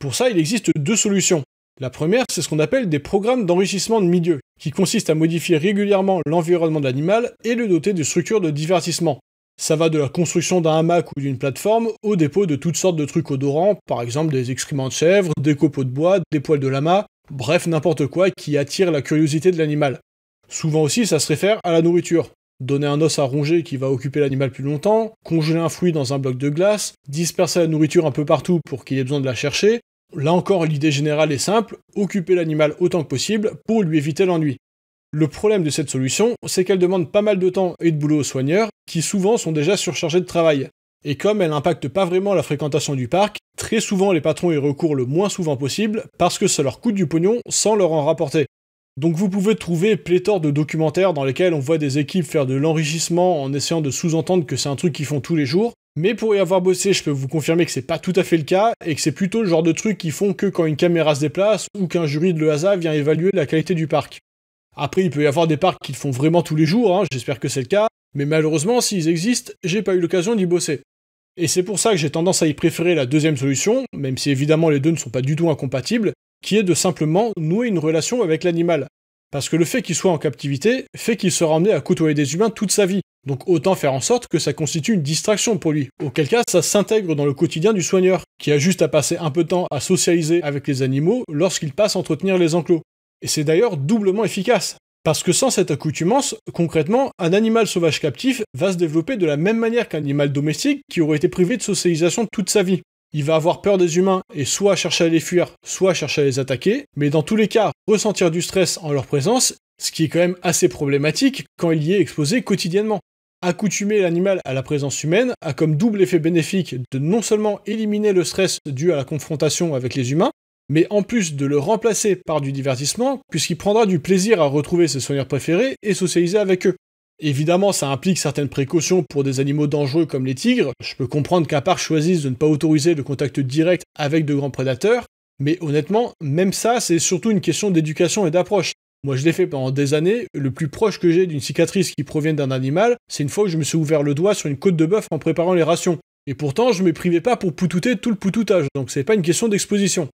Pour ça, il existe deux solutions. La première, c'est ce qu'on appelle des programmes d'enrichissement de milieu, qui consistent à modifier régulièrement l'environnement de l'animal et le doter de structures de divertissement, ça va de la construction d'un hamac ou d'une plateforme au dépôt de toutes sortes de trucs odorants, par exemple des excréments de chèvre, des copeaux de bois, des poils de lama, bref n'importe quoi qui attire la curiosité de l'animal. Souvent aussi ça se réfère à la nourriture. Donner un os à ronger qui va occuper l'animal plus longtemps, congeler un fruit dans un bloc de glace, disperser la nourriture un peu partout pour qu'il ait besoin de la chercher. Là encore, l'idée générale est simple, occuper l'animal autant que possible pour lui éviter l'ennui. Le problème de cette solution, c'est qu'elle demande pas mal de temps et de boulot aux soigneurs, qui souvent sont déjà surchargés de travail. Et comme elle n'impacte pas vraiment la fréquentation du parc, très souvent les patrons y recourent le moins souvent possible parce que ça leur coûte du pognon sans leur en rapporter. Donc vous pouvez trouver pléthore de documentaires dans lesquels on voit des équipes faire de l'enrichissement en essayant de sous-entendre que c'est un truc qu'ils font tous les jours, mais pour y avoir bossé, je peux vous confirmer que c'est pas tout à fait le cas, et que c'est plutôt le genre de truc qu'ils font que quand une caméra se déplace ou qu'un jury de l'EASA vient évaluer la qualité du parc. Après, il peut y avoir des parcs qui le font vraiment tous les jours, hein, j'espère que c'est le cas, mais malheureusement, s'ils existent, j'ai pas eu l'occasion d'y bosser. Et c'est pour ça que j'ai tendance à y préférer la deuxième solution, même si évidemment les deux ne sont pas du tout incompatibles, qui est de simplement nouer une relation avec l'animal. Parce que le fait qu'il soit en captivité fait qu'il sera amené à côtoyer des humains toute sa vie, donc autant faire en sorte que ça constitue une distraction pour lui, auquel cas ça s'intègre dans le quotidien du soigneur, qui a juste à passer un peu de temps à socialiser avec les animaux lorsqu'il passe entretenir les enclos. Et c'est d'ailleurs doublement efficace. Parce que sans cette accoutumance, concrètement, un animal sauvage captif va se développer de la même manière qu'un animal domestique qui aurait été privé de socialisation toute sa vie. Il va avoir peur des humains et soit chercher à les fuir, soit chercher à les attaquer, mais dans tous les cas, ressentir du stress en leur présence, ce qui est quand même assez problématique quand il y est exposé quotidiennement. Accoutumer l'animal à la présence humaine a comme double effet bénéfique de non seulement éliminer le stress dû à la confrontation avec les humains, mais en plus de le remplacer par du divertissement, puisqu'il prendra du plaisir à retrouver ses soigneurs préférés et socialiser avec eux. Évidemment, ça implique certaines précautions pour des animaux dangereux comme les tigres. Je peux comprendre qu'à part choisisse de ne pas autoriser le contact direct avec de grands prédateurs, mais honnêtement, même ça, c'est surtout une question d'éducation et d'approche. Moi, je l'ai fait pendant des années. Le plus proche que j'ai d'une cicatrice qui provient d'un animal, c'est une fois que je me suis ouvert le doigt sur une côte de bœuf en préparant les rations. Et pourtant, je ne me privais pas pour poutouter tout le poutoutage, donc c'est pas une question d'exposition.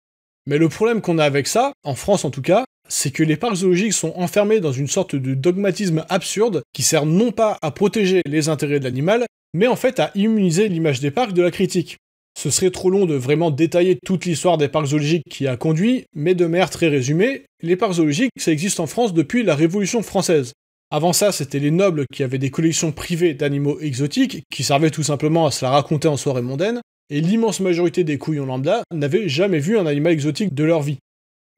Mais le problème qu'on a avec ça, en France en tout cas, c'est que les parcs zoologiques sont enfermés dans une sorte de dogmatisme absurde qui sert non pas à protéger les intérêts de l'animal, mais en fait à immuniser l'image des parcs de la critique. Ce serait trop long de vraiment détailler toute l'histoire des parcs zoologiques qui a conduit, mais de manière très résumée, les parcs zoologiques, ça existe en France depuis la Révolution française. Avant ça, c'était les nobles qui avaient des collections privées d'animaux exotiques, qui servaient tout simplement à se la raconter en soirée mondaine, et l'immense majorité des couillons lambda n'avaient jamais vu un animal exotique de leur vie.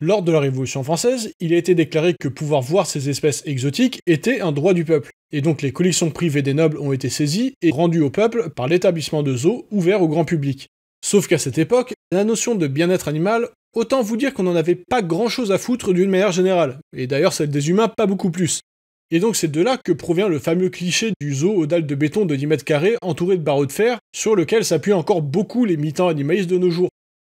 Lors de la Révolution française, il a été déclaré que pouvoir voir ces espèces exotiques était un droit du peuple, et donc les collections privées des nobles ont été saisies et rendues au peuple par l'établissement de zoos ouverts au grand public. Sauf qu'à cette époque, la notion de bien-être animal, autant vous dire qu'on n'en avait pas grand-chose à foutre d'une manière générale, et d'ailleurs celle des humains pas beaucoup plus. Et donc c'est de là que provient le fameux cliché du zoo aux dalles de béton de 10 mètres carrés entouré de barreaux de fer, sur lequel s'appuient encore beaucoup les militants animalistes de nos jours.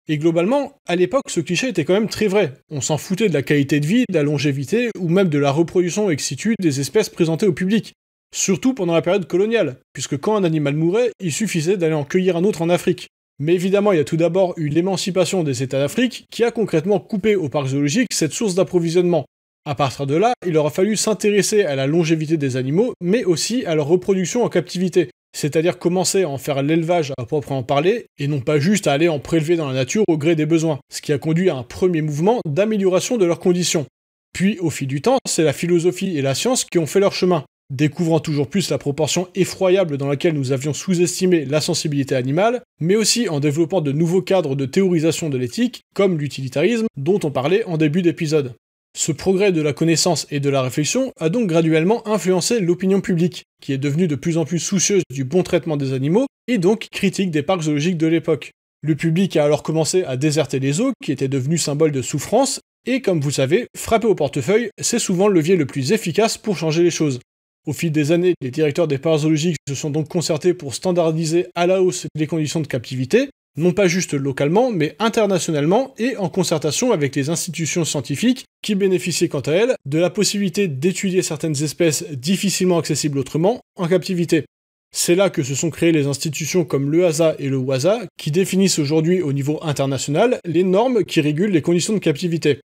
Et globalement, à l'époque, ce cliché était quand même très vrai. On s'en foutait de la qualité de vie, de la longévité, ou même de la reproduction ex situ des espèces présentées au public. Surtout pendant la période coloniale, puisque quand un animal mourait, il suffisait d'aller en cueillir un autre en Afrique. Mais évidemment, il y a tout d'abord eu l'émancipation des États d'Afrique, qui a concrètement coupé aux parc zoologique cette source d'approvisionnement, à partir de là, il aura fallu s'intéresser à la longévité des animaux, mais aussi à leur reproduction en captivité, c'est-à-dire commencer à en faire l'élevage à proprement parler, et non pas juste à aller en prélever dans la nature au gré des besoins, ce qui a conduit à un premier mouvement d'amélioration de leurs conditions. Puis, au fil du temps, c'est la philosophie et la science qui ont fait leur chemin, découvrant toujours plus la proportion effroyable dans laquelle nous avions sous-estimé la sensibilité animale, mais aussi en développant de nouveaux cadres de théorisation de l'éthique, comme l'utilitarisme dont on parlait en début d'épisode. Ce progrès de la connaissance et de la réflexion a donc graduellement influencé l'opinion publique, qui est devenue de plus en plus soucieuse du bon traitement des animaux et donc critique des parcs zoologiques de l'époque. Le public a alors commencé à déserter les eaux, qui étaient devenus symboles de souffrance, et comme vous savez, frapper au portefeuille, c'est souvent le levier le plus efficace pour changer les choses. Au fil des années, les directeurs des parcs zoologiques se sont donc concertés pour standardiser à la hausse les conditions de captivité, non pas juste localement, mais internationalement et en concertation avec les institutions scientifiques qui bénéficiaient quant à elles de la possibilité d'étudier certaines espèces difficilement accessibles autrement en captivité. C'est là que se sont créées les institutions comme le l'EASA et le WASA qui définissent aujourd'hui au niveau international les normes qui régulent les conditions de captivité.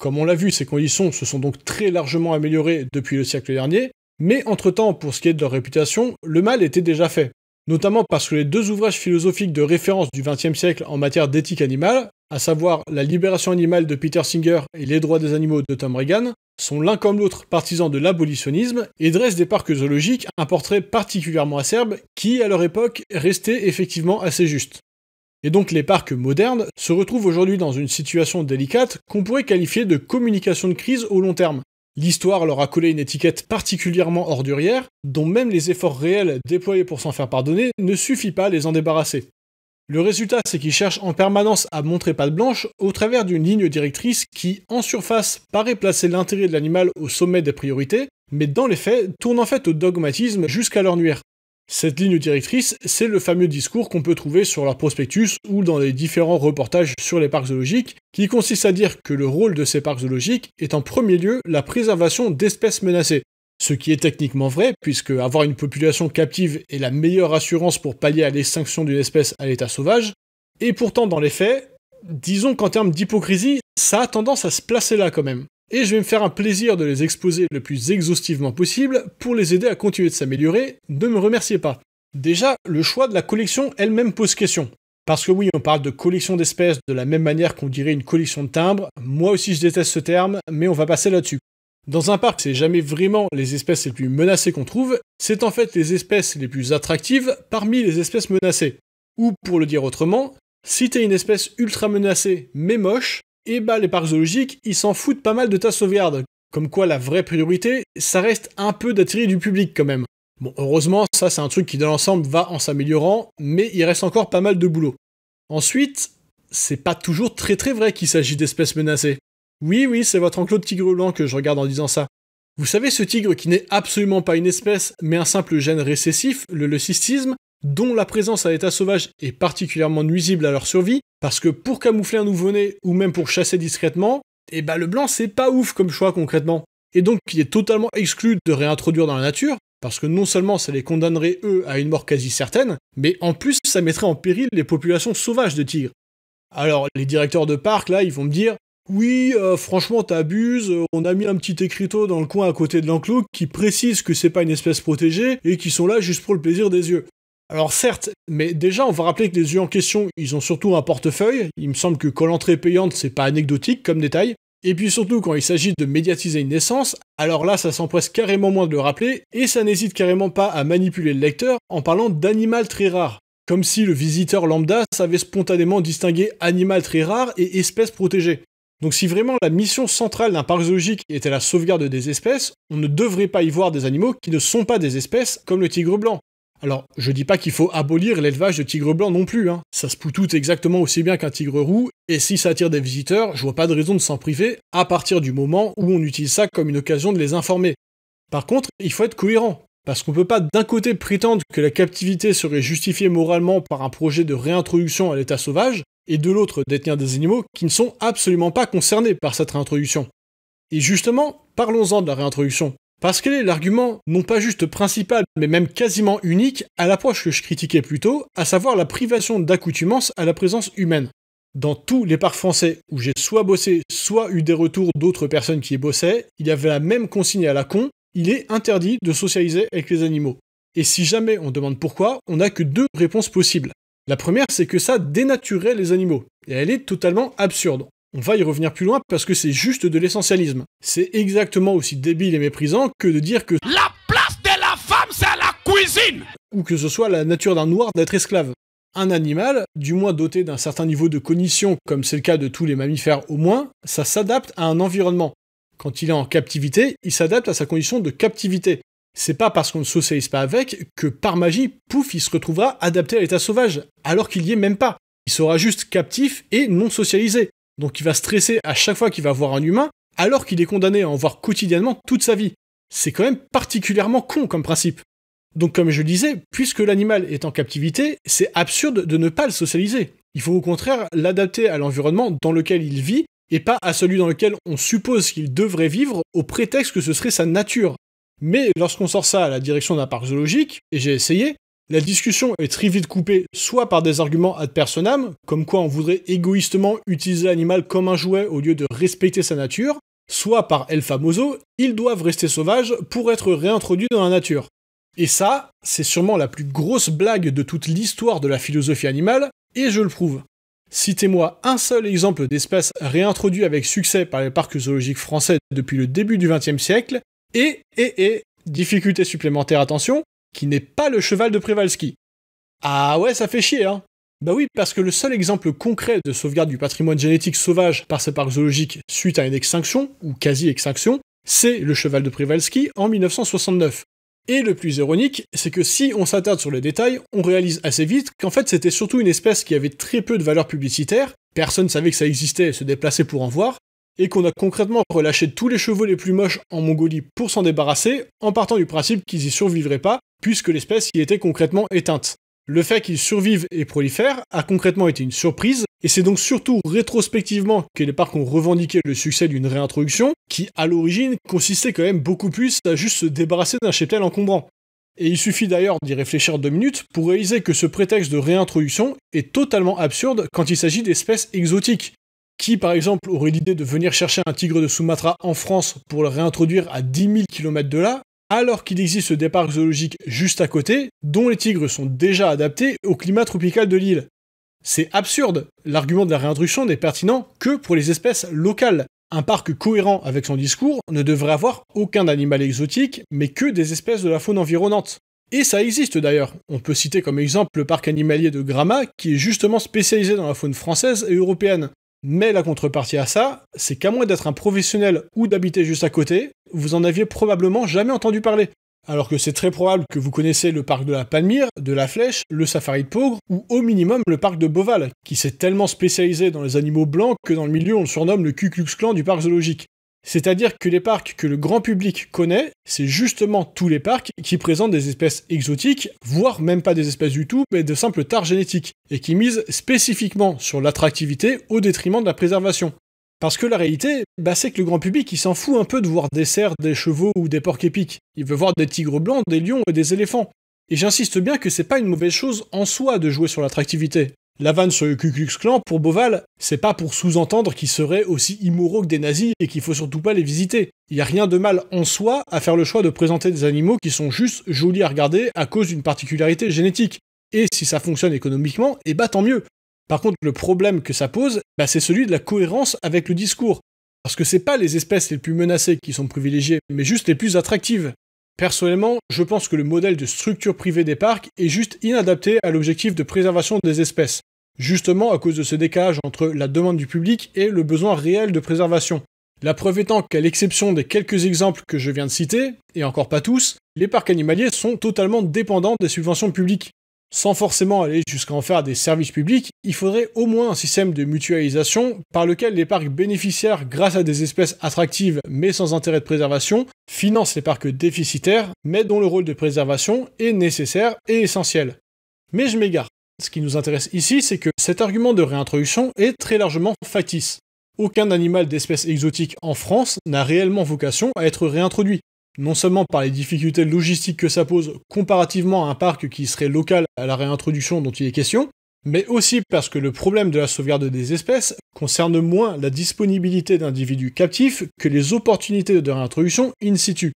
Comme on l'a vu, ces conditions se sont donc très largement améliorées depuis le siècle dernier, mais entre-temps, pour ce qui est de leur réputation, le mal était déjà fait notamment parce que les deux ouvrages philosophiques de référence du XXe siècle en matière d'éthique animale, à savoir La libération animale de Peter Singer et Les droits des animaux de Tom Reagan, sont l'un comme l'autre partisans de l'abolitionnisme et dressent des parcs zoologiques un portrait particulièrement acerbe qui, à leur époque, restait effectivement assez juste. Et donc les parcs modernes se retrouvent aujourd'hui dans une situation délicate qu'on pourrait qualifier de communication de crise au long terme, L'histoire leur a collé une étiquette particulièrement ordurière, dont même les efforts réels déployés pour s'en faire pardonner ne suffit pas à les en débarrasser. Le résultat, c'est qu'ils cherchent en permanence à montrer patte blanche au travers d'une ligne directrice qui, en surface, paraît placer l'intérêt de l'animal au sommet des priorités, mais dans les faits, tourne en fait au dogmatisme jusqu'à leur nuire. Cette ligne directrice, c'est le fameux discours qu'on peut trouver sur leur prospectus ou dans les différents reportages sur les parcs zoologiques, qui consiste à dire que le rôle de ces parcs zoologiques est en premier lieu la préservation d'espèces menacées. Ce qui est techniquement vrai, puisque avoir une population captive est la meilleure assurance pour pallier à l'extinction d'une espèce à l'état sauvage, et pourtant dans les faits, disons qu'en termes d'hypocrisie, ça a tendance à se placer là quand même et je vais me faire un plaisir de les exposer le plus exhaustivement possible pour les aider à continuer de s'améliorer, ne me remerciez pas. Déjà, le choix de la collection elle-même pose question. Parce que oui, on parle de collection d'espèces de la même manière qu'on dirait une collection de timbres, moi aussi je déteste ce terme, mais on va passer là-dessus. Dans un parc, c'est jamais vraiment les espèces les plus menacées qu'on trouve, c'est en fait les espèces les plus attractives parmi les espèces menacées. Ou pour le dire autrement, si t'es une espèce ultra menacée mais moche, et eh bah ben, les parcs zoologiques, ils s'en foutent pas mal de ta sauvegarde. Comme quoi la vraie priorité, ça reste un peu d'attirer du public quand même. Bon, heureusement, ça c'est un truc qui dans l'ensemble va en s'améliorant, mais il reste encore pas mal de boulot. Ensuite, c'est pas toujours très très vrai qu'il s'agit d'espèces menacées. Oui, oui, c'est votre enclos de tigre blanc que je regarde en disant ça. Vous savez, ce tigre qui n'est absolument pas une espèce, mais un simple gène récessif, le leucistisme, dont la présence à l'état sauvage est particulièrement nuisible à leur survie, parce que pour camoufler un nouveau-né ou même pour chasser discrètement, eh ben le blanc c'est pas ouf comme choix concrètement. Et donc il est totalement exclu de réintroduire dans la nature, parce que non seulement ça les condamnerait eux à une mort quasi certaine, mais en plus ça mettrait en péril les populations sauvages de tigres. Alors les directeurs de parc là ils vont me dire oui, euh, franchement, t'abuses, on a mis un petit écriteau dans le coin à côté de l'enclos qui précise que c'est pas une espèce protégée et qui sont là juste pour le plaisir des yeux. Alors certes, mais déjà on va rappeler que les yeux en question, ils ont surtout un portefeuille, il me semble que quand l'entrée payante, c'est pas anecdotique comme détail, et puis surtout quand il s'agit de médiatiser une naissance, alors là ça s'empresse carrément moins de le rappeler, et ça n'hésite carrément pas à manipuler le lecteur en parlant d'animal très rare, comme si le visiteur lambda savait spontanément distinguer animal très rare et espèce protégée. Donc si vraiment la mission centrale d'un parc zoologique était la sauvegarde des espèces, on ne devrait pas y voir des animaux qui ne sont pas des espèces, comme le tigre blanc, alors, je dis pas qu'il faut abolir l'élevage de tigres blancs non plus, hein. ça se poutoute exactement aussi bien qu'un tigre roux, et si ça attire des visiteurs, je vois pas de raison de s'en priver à partir du moment où on utilise ça comme une occasion de les informer. Par contre, il faut être cohérent, parce qu'on peut pas d'un côté prétendre que la captivité serait justifiée moralement par un projet de réintroduction à l'état sauvage, et de l'autre détenir des animaux qui ne sont absolument pas concernés par cette réintroduction. Et justement, parlons-en de la réintroduction, parce qu'elle est l'argument, non pas juste principal, mais même quasiment unique, à l'approche que je critiquais plus tôt, à savoir la privation d'accoutumance à la présence humaine dans tous les parcs français où j'ai soit bossé, soit eu des retours d'autres personnes qui y bossaient, il y avait la même consigne à la con, il est interdit de socialiser avec les animaux. Et si jamais on demande pourquoi, on n'a que deux réponses possibles. La première, c'est que ça dénaturait les animaux, et elle est totalement absurde. On va y revenir plus loin parce que c'est juste de l'essentialisme. C'est exactement aussi débile et méprisant que de dire que la place de la femme, c'est la cuisine Ou que ce soit la nature d'un noir d'être esclave. Un animal, du moins doté d'un certain niveau de cognition, comme c'est le cas de tous les mammifères au moins, ça s'adapte à un environnement. Quand il est en captivité, il s'adapte à sa condition de captivité. C'est pas parce qu'on ne socialise pas avec que par magie, pouf, il se retrouvera adapté à l'état sauvage, alors qu'il y est même pas. Il sera juste captif et non socialisé. Donc il va stresser à chaque fois qu'il va voir un humain, alors qu'il est condamné à en voir quotidiennement toute sa vie. C'est quand même particulièrement con comme principe. Donc comme je le disais, puisque l'animal est en captivité, c'est absurde de ne pas le socialiser. Il faut au contraire l'adapter à l'environnement dans lequel il vit, et pas à celui dans lequel on suppose qu'il devrait vivre au prétexte que ce serait sa nature. Mais lorsqu'on sort ça à la direction d'un parc zoologique, et j'ai essayé, la discussion est très vite coupée, soit par des arguments ad personam, comme quoi on voudrait égoïstement utiliser l'animal comme un jouet au lieu de respecter sa nature, soit par El Famoso, ils doivent rester sauvages pour être réintroduits dans la nature. Et ça, c'est sûrement la plus grosse blague de toute l'histoire de la philosophie animale, et je le prouve. Citez-moi un seul exemple d'espèce réintroduite avec succès par les parcs zoologiques français depuis le début du XXe siècle, et, et, et, difficulté supplémentaire attention, qui n'est pas le cheval de Przewalski. Ah ouais, ça fait chier, hein Bah oui, parce que le seul exemple concret de sauvegarde du patrimoine génétique sauvage par ces parcs zoologiques suite à une extinction, ou quasi-extinction, c'est le cheval de Przewalski en 1969. Et le plus ironique, c'est que si on s'attarde sur les détails, on réalise assez vite qu'en fait c'était surtout une espèce qui avait très peu de valeur publicitaire, personne savait que ça existait et se déplaçait pour en voir, et qu'on a concrètement relâché tous les chevaux les plus moches en Mongolie pour s'en débarrasser, en partant du principe qu'ils y survivraient pas, puisque l'espèce y était concrètement éteinte. Le fait qu'ils survivent et prolifèrent a concrètement été une surprise, et c'est donc surtout rétrospectivement que les parcs ont revendiqué le succès d'une réintroduction, qui à l'origine consistait quand même beaucoup plus à juste se débarrasser d'un cheptel encombrant. Et il suffit d'ailleurs d'y réfléchir deux minutes pour réaliser que ce prétexte de réintroduction est totalement absurde quand il s'agit d'espèces exotiques. Qui, par exemple, aurait l'idée de venir chercher un tigre de Sumatra en France pour le réintroduire à 10 000 km de là, alors qu'il existe des parcs zoologiques juste à côté, dont les tigres sont déjà adaptés au climat tropical de l'île. C'est absurde, l'argument de la réintroduction n'est pertinent que pour les espèces locales. Un parc cohérent avec son discours ne devrait avoir aucun animal exotique, mais que des espèces de la faune environnante. Et ça existe d'ailleurs. On peut citer comme exemple le parc animalier de Gramma, qui est justement spécialisé dans la faune française et européenne. Mais la contrepartie à ça, c'est qu'à moins d'être un professionnel ou d'habiter juste à côté, vous en aviez probablement jamais entendu parler. Alors que c'est très probable que vous connaissez le parc de la Palmyre, de la Flèche, le Safari de Pogre, ou au minimum le parc de Boval, qui s'est tellement spécialisé dans les animaux blancs que dans le milieu on le surnomme le Ku Klux Klan du parc zoologique. C'est-à-dire que les parcs que le grand public connaît, c'est justement tous les parcs qui présentent des espèces exotiques, voire même pas des espèces du tout, mais de simples tares génétiques, et qui misent spécifiquement sur l'attractivité au détriment de la préservation. Parce que la réalité, bah, c'est que le grand public, il s'en fout un peu de voir des cerfs, des chevaux ou des porcs épiques. Il veut voir des tigres blancs, des lions et des éléphants. Et j'insiste bien que c'est pas une mauvaise chose en soi de jouer sur l'attractivité. La vanne sur le Ku Klux pour Boval, c'est pas pour sous-entendre qu'ils seraient aussi immoraux que des nazis et qu'il faut surtout pas les visiter. Il y a rien de mal en soi à faire le choix de présenter des animaux qui sont juste jolis à regarder à cause d'une particularité génétique. Et si ça fonctionne économiquement, et eh bah tant mieux. Par contre, le problème que ça pose, bah, c'est celui de la cohérence avec le discours. Parce que c'est pas les espèces les plus menacées qui sont privilégiées, mais juste les plus attractives. Personnellement, je pense que le modèle de structure privée des parcs est juste inadapté à l'objectif de préservation des espèces, justement à cause de ce décalage entre la demande du public et le besoin réel de préservation. La preuve étant qu'à l'exception des quelques exemples que je viens de citer, et encore pas tous, les parcs animaliers sont totalement dépendants des subventions publiques. Sans forcément aller jusqu'à en faire des services publics, il faudrait au moins un système de mutualisation par lequel les parcs bénéficiaires, grâce à des espèces attractives mais sans intérêt de préservation, financent les parcs déficitaires mais dont le rôle de préservation est nécessaire et essentiel. Mais je m'égare. Ce qui nous intéresse ici, c'est que cet argument de réintroduction est très largement factice. Aucun animal d'espèce exotique en France n'a réellement vocation à être réintroduit non seulement par les difficultés logistiques que ça pose comparativement à un parc qui serait local à la réintroduction dont il est question, mais aussi parce que le problème de la sauvegarde des espèces concerne moins la disponibilité d'individus captifs que les opportunités de réintroduction in situ.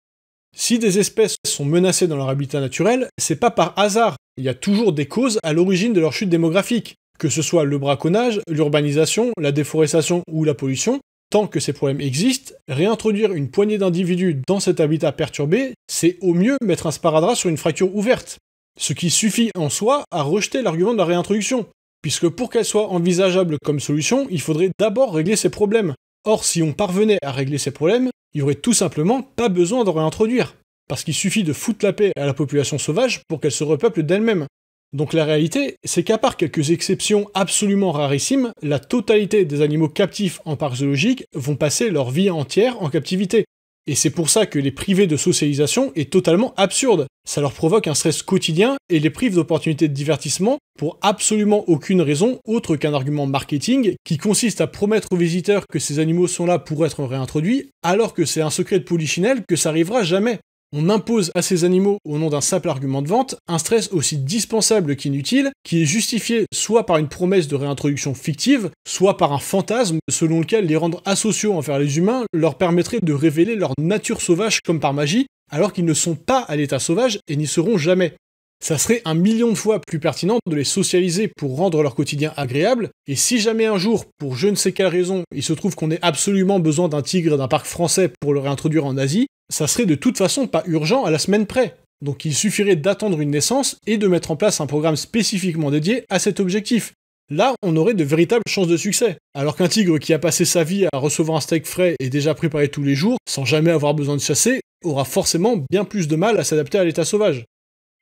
Si des espèces sont menacées dans leur habitat naturel, c'est pas par hasard, il y a toujours des causes à l'origine de leur chute démographique, que ce soit le braconnage, l'urbanisation, la déforestation ou la pollution, Tant que ces problèmes existent, réintroduire une poignée d'individus dans cet habitat perturbé, c'est au mieux mettre un sparadrap sur une fracture ouverte, ce qui suffit en soi à rejeter l'argument de la réintroduction, puisque pour qu'elle soit envisageable comme solution, il faudrait d'abord régler ces problèmes. Or, si on parvenait à régler ces problèmes, il n'y aurait tout simplement pas besoin de réintroduire, parce qu'il suffit de foutre la paix à la population sauvage pour qu'elle se repeuple d'elle-même. Donc la réalité, c'est qu'à part quelques exceptions absolument rarissimes, la totalité des animaux captifs en parc zoologique vont passer leur vie entière en captivité. Et c'est pour ça que les priver de socialisation est totalement absurde. Ça leur provoque un stress quotidien et les prive d'opportunités de divertissement pour absolument aucune raison autre qu'un argument marketing qui consiste à promettre aux visiteurs que ces animaux sont là pour être réintroduits alors que c'est un secret de polichinelle que ça arrivera jamais. On impose à ces animaux, au nom d'un simple argument de vente, un stress aussi dispensable qu'inutile, qui est justifié soit par une promesse de réintroduction fictive, soit par un fantasme selon lequel les rendre asociaux envers les humains leur permettrait de révéler leur nature sauvage comme par magie, alors qu'ils ne sont pas à l'état sauvage et n'y seront jamais. Ça serait un million de fois plus pertinent de les socialiser pour rendre leur quotidien agréable, et si jamais un jour, pour je ne sais quelle raison, il se trouve qu'on ait absolument besoin d'un tigre d'un parc français pour le réintroduire en Asie, ça serait de toute façon pas urgent à la semaine près. Donc il suffirait d'attendre une naissance et de mettre en place un programme spécifiquement dédié à cet objectif. Là, on aurait de véritables chances de succès. Alors qu'un tigre qui a passé sa vie à recevoir un steak frais et déjà préparé tous les jours, sans jamais avoir besoin de chasser, aura forcément bien plus de mal à s'adapter à l'état sauvage.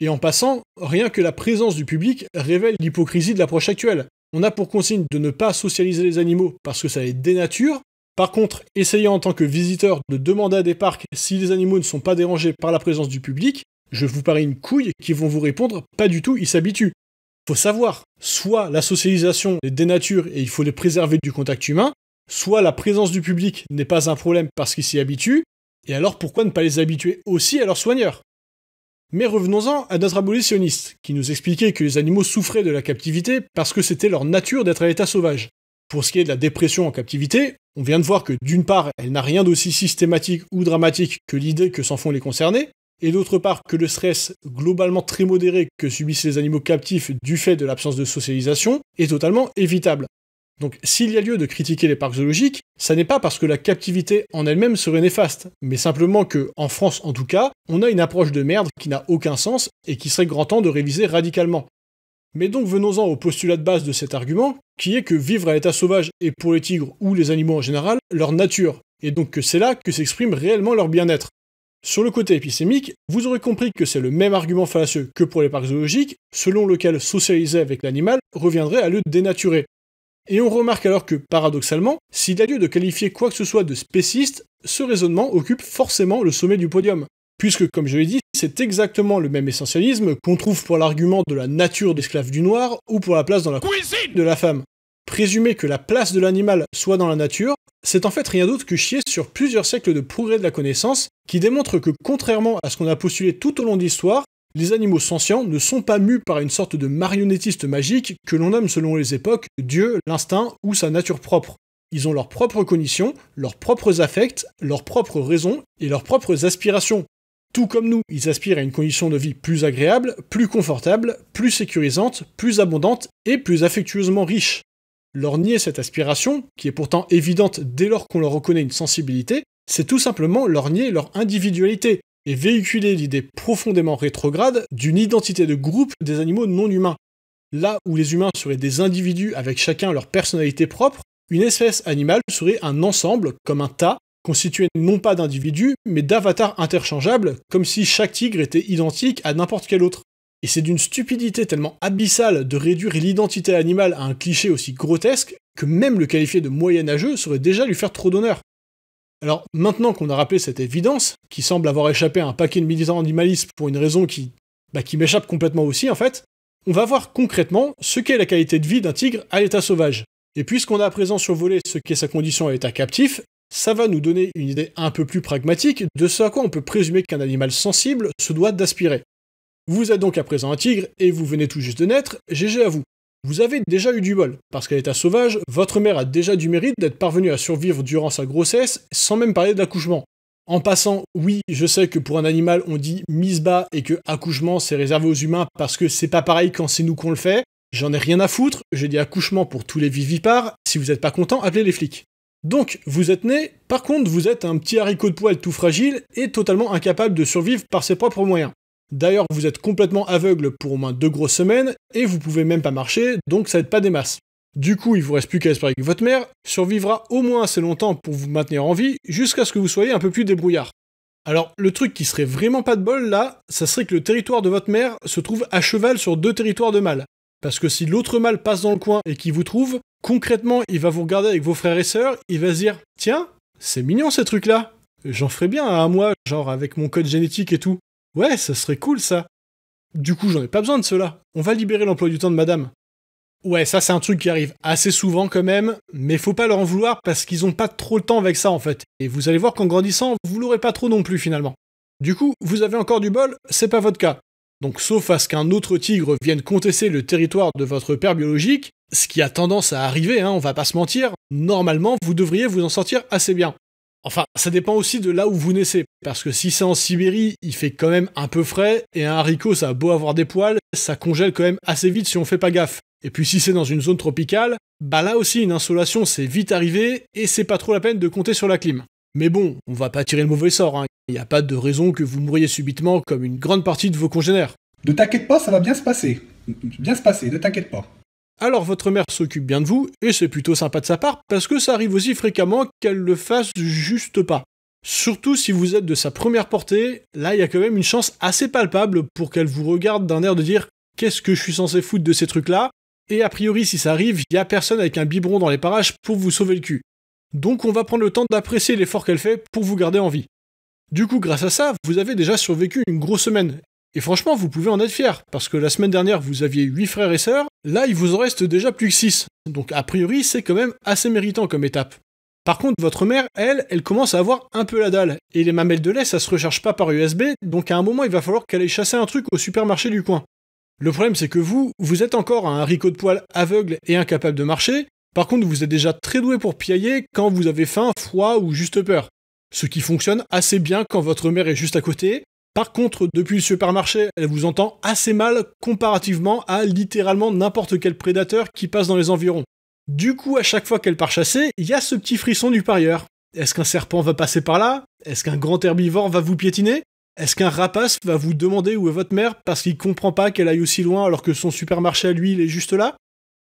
Et en passant, rien que la présence du public révèle l'hypocrisie de l'approche actuelle. On a pour consigne de ne pas socialiser les animaux parce que ça les dénature. Par contre, essayant en tant que visiteur de demander à des parcs si les animaux ne sont pas dérangés par la présence du public, je vous parie une couille qu'ils vont vous répondre pas du tout, ils s'habituent. Faut savoir, soit la socialisation les dénature et il faut les préserver du contact humain, soit la présence du public n'est pas un problème parce qu'ils s'y habituent, et alors pourquoi ne pas les habituer aussi à leurs soigneurs mais revenons-en à notre abolitionniste, qui nous expliquait que les animaux souffraient de la captivité parce que c'était leur nature d'être à l'état sauvage. Pour ce qui est de la dépression en captivité, on vient de voir que d'une part, elle n'a rien d'aussi systématique ou dramatique que l'idée que s'en font les concernés, et d'autre part que le stress globalement très modéré que subissent les animaux captifs du fait de l'absence de socialisation est totalement évitable. Donc s'il y a lieu de critiquer les parcs zoologiques, ça n'est pas parce que la captivité en elle-même serait néfaste, mais simplement que, en France en tout cas, on a une approche de merde qui n'a aucun sens et qui serait grand temps de réviser radicalement. Mais donc venons-en au postulat de base de cet argument, qui est que vivre à l'état sauvage est pour les tigres ou les animaux en général leur nature, et donc que c'est là que s'exprime réellement leur bien-être. Sur le côté épistémique, vous aurez compris que c'est le même argument fallacieux que pour les parcs zoologiques, selon lequel socialiser avec l'animal reviendrait à le dénaturer, et on remarque alors que, paradoxalement, s'il a lieu de qualifier quoi que ce soit de spéciste, ce raisonnement occupe forcément le sommet du podium. Puisque, comme je l'ai dit, c'est exactement le même essentialisme qu'on trouve pour l'argument de la nature d'esclave du noir ou pour la place dans la cuisine de la femme. Présumer que la place de l'animal soit dans la nature, c'est en fait rien d'autre que chier sur plusieurs siècles de progrès de la connaissance qui démontrent que, contrairement à ce qu'on a postulé tout au long de l'histoire, les animaux sentients ne sont pas mus par une sorte de marionnettiste magique que l'on nomme selon les époques Dieu, l'instinct ou sa nature propre. Ils ont leurs propres cognitions, leurs propres affects, leurs propres raisons et leurs propres aspirations. Tout comme nous, ils aspirent à une condition de vie plus agréable, plus confortable, plus sécurisante, plus abondante et plus affectueusement riche. Leur nier cette aspiration, qui est pourtant évidente dès lors qu'on leur reconnaît une sensibilité, c'est tout simplement leur nier leur individualité, et véhiculer l'idée profondément rétrograde d'une identité de groupe des animaux non humains. Là où les humains seraient des individus avec chacun leur personnalité propre, une espèce animale serait un ensemble, comme un tas, constitué non pas d'individus, mais d'avatars interchangeables, comme si chaque tigre était identique à n'importe quel autre. Et c'est d'une stupidité tellement abyssale de réduire l'identité animale à un cliché aussi grotesque que même le qualifier de moyenâgeux serait déjà lui faire trop d'honneur. Alors maintenant qu'on a rappelé cette évidence, qui semble avoir échappé à un paquet de militants animalistes pour une raison qui, bah, qui m'échappe complètement aussi en fait, on va voir concrètement ce qu'est la qualité de vie d'un tigre à l'état sauvage. Et puisqu'on a à présent survolé ce qu'est sa condition à l'état captif, ça va nous donner une idée un peu plus pragmatique de ce à quoi on peut présumer qu'un animal sensible se doit d'aspirer. Vous êtes donc à présent un tigre et vous venez tout juste de naître, GG à vous. Vous avez déjà eu du bol. Parce qu'à l'état sauvage, votre mère a déjà du mérite d'être parvenue à survivre durant sa grossesse, sans même parler d'accouchement. En passant, oui, je sais que pour un animal, on dit mise bas et que accouchement, c'est réservé aux humains parce que c'est pas pareil quand c'est nous qu'on le fait. J'en ai rien à foutre, j'ai dit accouchement pour tous les vivipares. Si vous êtes pas content, appelez les flics. Donc, vous êtes né, par contre, vous êtes un petit haricot de poil tout fragile et totalement incapable de survivre par ses propres moyens. D'ailleurs, vous êtes complètement aveugle pour au moins deux grosses semaines, et vous pouvez même pas marcher, donc ça aide pas des masses. Du coup, il vous reste plus qu'à espérer que votre mère survivra au moins assez longtemps pour vous maintenir en vie, jusqu'à ce que vous soyez un peu plus débrouillard. Alors, le truc qui serait vraiment pas de bol là, ça serait que le territoire de votre mère se trouve à cheval sur deux territoires de mâles. Parce que si l'autre mâle passe dans le coin et qu'il vous trouve, concrètement, il va vous regarder avec vos frères et sœurs, il va se dire Tiens, c'est mignon ces trucs-là J'en ferai bien à moi, genre avec mon code génétique et tout. Ouais, ça serait cool ça. Du coup, j'en ai pas besoin de cela. On va libérer l'emploi du temps de madame. Ouais, ça c'est un truc qui arrive assez souvent quand même, mais faut pas leur en vouloir parce qu'ils ont pas trop le temps avec ça en fait. Et vous allez voir qu'en grandissant, vous l'aurez pas trop non plus finalement. Du coup, vous avez encore du bol, c'est pas votre cas. Donc sauf à ce qu'un autre tigre vienne contester le territoire de votre père biologique, ce qui a tendance à arriver, hein, on va pas se mentir, normalement vous devriez vous en sortir assez bien. Enfin, ça dépend aussi de là où vous naissez, parce que si c'est en Sibérie, il fait quand même un peu frais, et un haricot, ça a beau avoir des poils, ça congèle quand même assez vite si on fait pas gaffe. Et puis si c'est dans une zone tropicale, bah là aussi une insolation c'est vite arrivé, et c'est pas trop la peine de compter sur la clim. Mais bon, on va pas tirer le mauvais sort, hein. il n'y a pas de raison que vous mouriez subitement comme une grande partie de vos congénères. Ne t'inquiète pas, ça va bien se passer. Bien se passer, ne t'inquiète pas. Alors votre mère s'occupe bien de vous, et c'est plutôt sympa de sa part, parce que ça arrive aussi fréquemment qu'elle le fasse juste pas. Surtout si vous êtes de sa première portée, là il y a quand même une chance assez palpable pour qu'elle vous regarde d'un air de dire qu'est-ce que je suis censé foutre de ces trucs-là, et a priori si ça arrive, il y a personne avec un biberon dans les parages pour vous sauver le cul. Donc on va prendre le temps d'apprécier l'effort qu'elle fait pour vous garder en vie. Du coup, grâce à ça, vous avez déjà survécu une grosse semaine, et franchement, vous pouvez en être fier, parce que la semaine dernière, vous aviez 8 frères et sœurs, Là, il vous en reste déjà plus que 6, donc a priori, c'est quand même assez méritant comme étape. Par contre, votre mère, elle, elle commence à avoir un peu la dalle, et les mamelles de lait, ça se recharge pas par USB, donc à un moment, il va falloir qu'elle aille chasser un truc au supermarché du coin. Le problème, c'est que vous, vous êtes encore un ricot de poil aveugle et incapable de marcher, par contre, vous êtes déjà très doué pour piailler quand vous avez faim, froid ou juste peur. Ce qui fonctionne assez bien quand votre mère est juste à côté, par contre, depuis le supermarché, elle vous entend assez mal comparativement à littéralement n'importe quel prédateur qui passe dans les environs. Du coup, à chaque fois qu'elle part chasser, il y a ce petit frisson du parieur. Est-ce qu'un serpent va passer par là Est-ce qu'un grand herbivore va vous piétiner Est-ce qu'un rapace va vous demander où est votre mère parce qu'il comprend pas qu'elle aille aussi loin alors que son supermarché à lui, il est juste là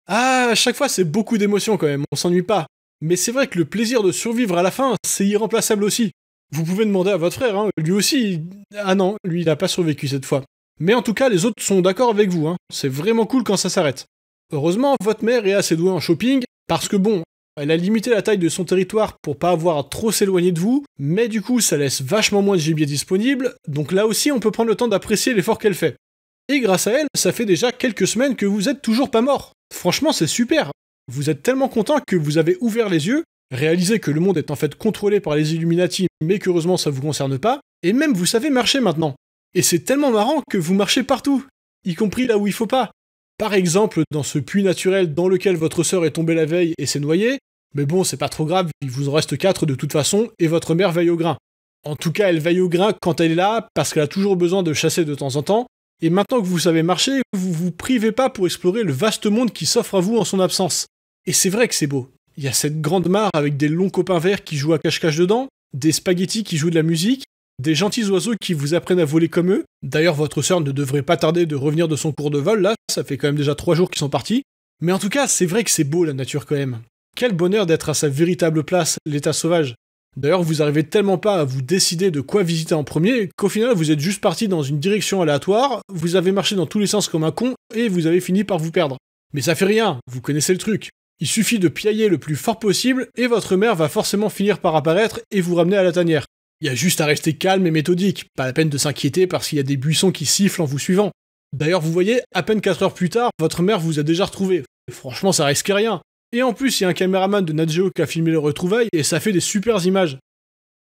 Ah, à chaque fois, c'est beaucoup d'émotions quand même, on s'ennuie pas. Mais c'est vrai que le plaisir de survivre à la fin, c'est irremplaçable aussi. Vous pouvez demander à votre frère, hein. lui aussi, ah non, lui il a pas survécu cette fois. Mais en tout cas, les autres sont d'accord avec vous, hein. c'est vraiment cool quand ça s'arrête. Heureusement, votre mère est assez douée en shopping, parce que bon, elle a limité la taille de son territoire pour pas avoir à trop s'éloigner de vous, mais du coup ça laisse vachement moins de gibier disponible, donc là aussi on peut prendre le temps d'apprécier l'effort qu'elle fait. Et grâce à elle, ça fait déjà quelques semaines que vous êtes toujours pas mort. Franchement, c'est super. Vous êtes tellement content que vous avez ouvert les yeux réaliser que le monde est en fait contrôlé par les Illuminati, mais qu'heureusement ça vous concerne pas, et même vous savez marcher maintenant. Et c'est tellement marrant que vous marchez partout, y compris là où il faut pas. Par exemple, dans ce puits naturel dans lequel votre sœur est tombée la veille et s'est noyée, mais bon, c'est pas trop grave, il vous en reste quatre de toute façon, et votre mère veille au grain. En tout cas, elle veille au grain quand elle est là, parce qu'elle a toujours besoin de chasser de temps en temps, et maintenant que vous savez marcher, vous vous privez pas pour explorer le vaste monde qui s'offre à vous en son absence. Et c'est vrai que c'est beau. Il y a cette grande mare avec des longs copains verts qui jouent à cache-cache dedans, des spaghettis qui jouent de la musique, des gentils oiseaux qui vous apprennent à voler comme eux. D'ailleurs, votre sœur ne devrait pas tarder de revenir de son cours de vol, là, ça fait quand même déjà trois jours qu'ils sont partis. Mais en tout cas, c'est vrai que c'est beau la nature quand même. Quel bonheur d'être à sa véritable place, l'état sauvage. D'ailleurs, vous arrivez tellement pas à vous décider de quoi visiter en premier qu'au final, vous êtes juste parti dans une direction aléatoire, vous avez marché dans tous les sens comme un con et vous avez fini par vous perdre. Mais ça fait rien, vous connaissez le truc. Il suffit de piailler le plus fort possible et votre mère va forcément finir par apparaître et vous ramener à la tanière. Il y a juste à rester calme et méthodique, pas la peine de s'inquiéter parce qu'il y a des buissons qui sifflent en vous suivant. D'ailleurs, vous voyez, à peine 4 heures plus tard, votre mère vous a déjà retrouvé. Franchement, ça risque rien. Et en plus, il y a un caméraman de Nageo qui a filmé le retrouvail, et ça fait des superbes images.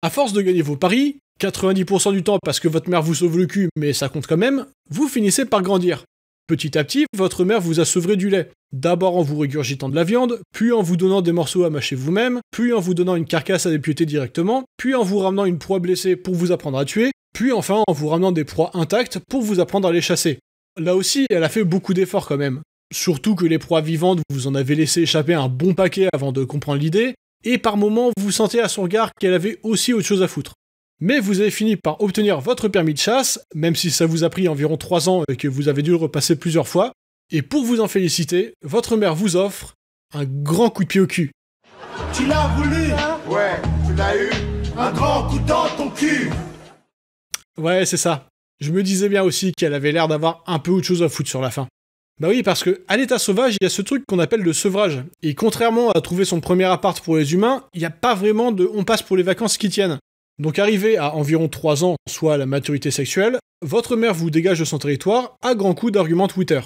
À force de gagner vos paris, 90% du temps parce que votre mère vous sauve le cul, mais ça compte quand même, vous finissez par grandir. Petit à petit, votre mère vous a sevré du lait. D'abord en vous régurgitant de la viande, puis en vous donnant des morceaux à mâcher vous-même, puis en vous donnant une carcasse à députer directement, puis en vous ramenant une proie blessée pour vous apprendre à tuer, puis enfin en vous ramenant des proies intactes pour vous apprendre à les chasser. Là aussi, elle a fait beaucoup d'efforts quand même. Surtout que les proies vivantes, vous en avez laissé échapper un bon paquet avant de comprendre l'idée, et par moments, vous sentez à son regard qu'elle avait aussi autre chose à foutre. Mais vous avez fini par obtenir votre permis de chasse, même si ça vous a pris environ 3 ans et que vous avez dû le repasser plusieurs fois. Et pour vous en féliciter, votre mère vous offre un grand coup de pied au cul. Tu l'as voulu hein Ouais, tu l'as eu. Un grand coup dans ton cul Ouais, c'est ça. Je me disais bien aussi qu'elle avait l'air d'avoir un peu autre chose à foutre sur la fin. Bah oui, parce que à l'état sauvage, il y a ce truc qu'on appelle le sevrage. Et contrairement à trouver son premier appart pour les humains, il n'y a pas vraiment de on passe pour les vacances qui tiennent. Donc arrivé à environ 3 ans, soit à la maturité sexuelle, votre mère vous dégage de son territoire à grands coups d'arguments Twitter.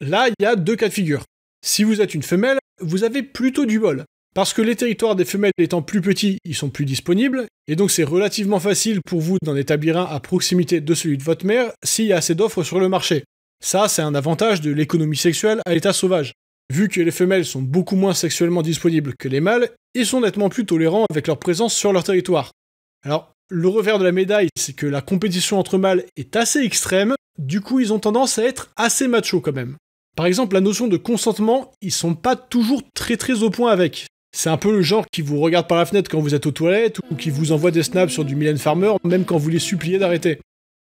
Là, il y a deux cas de figure. Si vous êtes une femelle, vous avez plutôt du bol. Parce que les territoires des femelles étant plus petits, ils sont plus disponibles, et donc c'est relativement facile pour vous d'en établir un à proximité de celui de votre mère s'il y a assez d'offres sur le marché. Ça, c'est un avantage de l'économie sexuelle à l'état sauvage. Vu que les femelles sont beaucoup moins sexuellement disponibles que les mâles, ils sont nettement plus tolérants avec leur présence sur leur territoire. Alors, le revers de la médaille, c'est que la compétition entre mâles est assez extrême, du coup ils ont tendance à être assez machos quand même. Par exemple, la notion de consentement, ils sont pas toujours très très au point avec. C'est un peu le genre qui vous regarde par la fenêtre quand vous êtes aux toilettes ou qui vous envoie des snaps sur du Mylène Farmer même quand vous les suppliez d'arrêter.